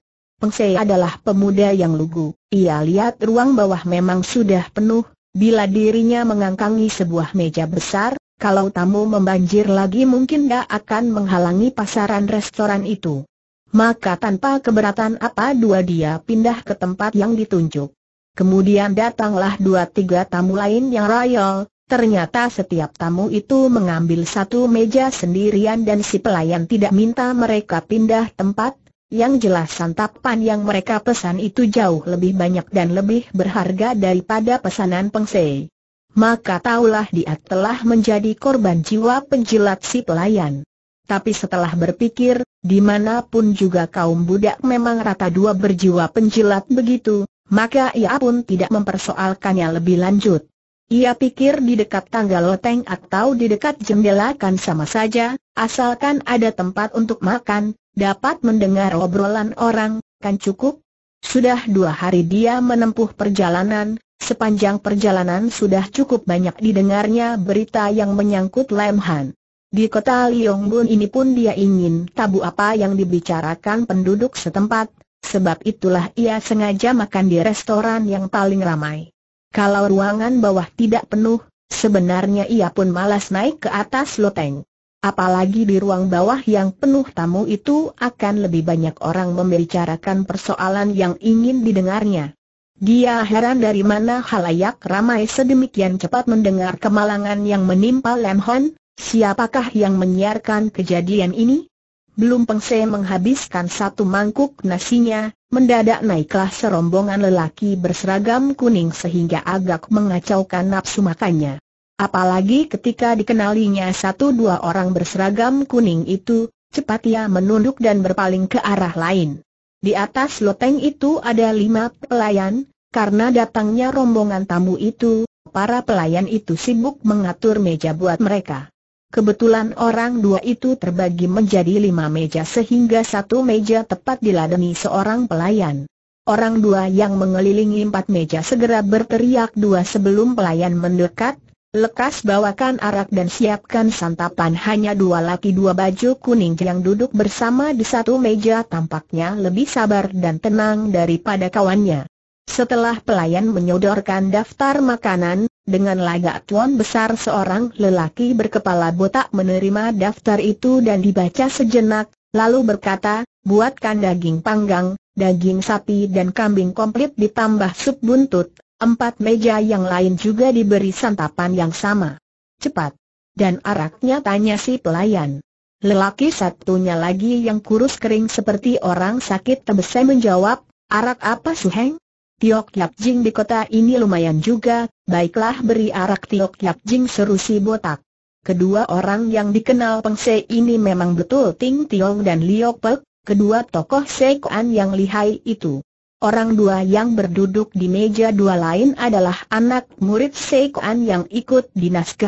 Se adalah pemuda yang lugu, ia lihat ruang bawah memang sudah penuh, Bila dirinya mengangkangi sebuah meja besar, kalau tamu membanjir lagi mungkin tidak akan menghalangi pasaran restoran itu. Maka tanpa keberatan apa dua dia pindah ke tempat yang ditunjuk. Kemudian datanglah dua tiga tamu lain yang royal, ternyata setiap tamu itu mengambil satu meja sendirian dan si pelayan tidak minta mereka pindah tempat, yang jelas santapan yang mereka pesan itu jauh lebih banyak dan lebih berharga daripada pesanan pengsei. Maka taulah dia telah menjadi korban jiwa penjilat si pelayan. Tapi setelah berpikir, dimanapun juga kaum budak memang rata dua berjiwa penjilat begitu, maka ia pun tidak mempersoalkannya lebih lanjut. Ia pikir di dekat tangga loteng atau di dekat jendela kan sama saja, asalkan ada tempat untuk makan, dapat mendengar obrolan orang, kan cukup? Sudah dua hari dia menempuh perjalanan, sepanjang perjalanan sudah cukup banyak didengarnya berita yang menyangkut Lemhan. Di kota Liyongbun ini pun dia ingin tabu apa yang dibicarakan penduduk setempat, sebab itulah ia sengaja makan di restoran yang paling ramai. Kalau ruangan bawah tidak penuh, sebenarnya ia pun malas naik ke atas loteng. Apalagi di ruang bawah yang penuh tamu itu akan lebih banyak orang membicarakan persoalan yang ingin didengarnya. Dia heran dari mana halayak ramai sedemikian cepat mendengar kemalangan yang menimpa Lam Hon, siapakah yang menyiarkan kejadian ini? Belum Pengse menghabiskan satu mangkuk nasinya, mendadak naiklah serombongan lelaki berseragam kuning sehingga agak mengacaukan nafsu makannya. Apalagi ketika dikenalinya satu dua orang berseragam kuning itu, cepat ia menunduk dan berpaling ke arah lain. Di atas loteng itu ada lima pelayan, karena datangnya rombongan tamu itu, para pelayan itu sibuk mengatur meja buat mereka. Kebetulan orang dua itu terbagi menjadi lima meja sehingga satu meja tepat diladeni seorang pelayan. Orang dua yang mengelilingi empat meja segera berteriak dua sebelum pelayan mendekat, Lekas bawakan arak dan siapkan santapan hanya dua laki dua baju kuning yang duduk bersama di satu meja tampaknya lebih sabar dan tenang daripada kawannya. Setelah pelayan menyodorkan daftar makanan, dengan lagak tuan besar seorang lelaki berkepala botak menerima daftar itu dan dibaca sejenak, lalu berkata, buatkan daging panggang, daging sapi dan kambing komplit ditambah sup buntut, Empat meja yang lain juga diberi santapan yang sama. Cepat. Dan araknya tanya si pelayan. Lelaki satunya lagi yang kurus kering seperti orang sakit tebesai menjawab, arak apa suheng? Tiok Yap Jing di kota ini lumayan juga, baiklah beri arak Tiok Yap Jing seru si botak. Kedua orang yang dikenal Pengse ini memang betul Ting Tiong dan Liok Pek, kedua tokoh Sekuan yang lihai itu. Orang dua yang berduduk di meja dua lain adalah anak murid Seikuan yang ikut dinas ke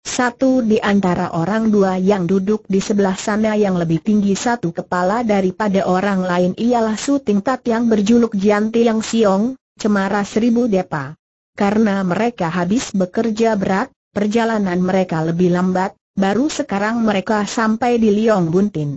Satu di antara orang dua yang duduk di sebelah sana yang lebih tinggi satu kepala daripada orang lain ialah Su Tingtat yang berjuluk Jianti yang Siong, Cemara Seribu Depa. Karena mereka habis bekerja berat, perjalanan mereka lebih lambat, baru sekarang mereka sampai di Liong Buntin.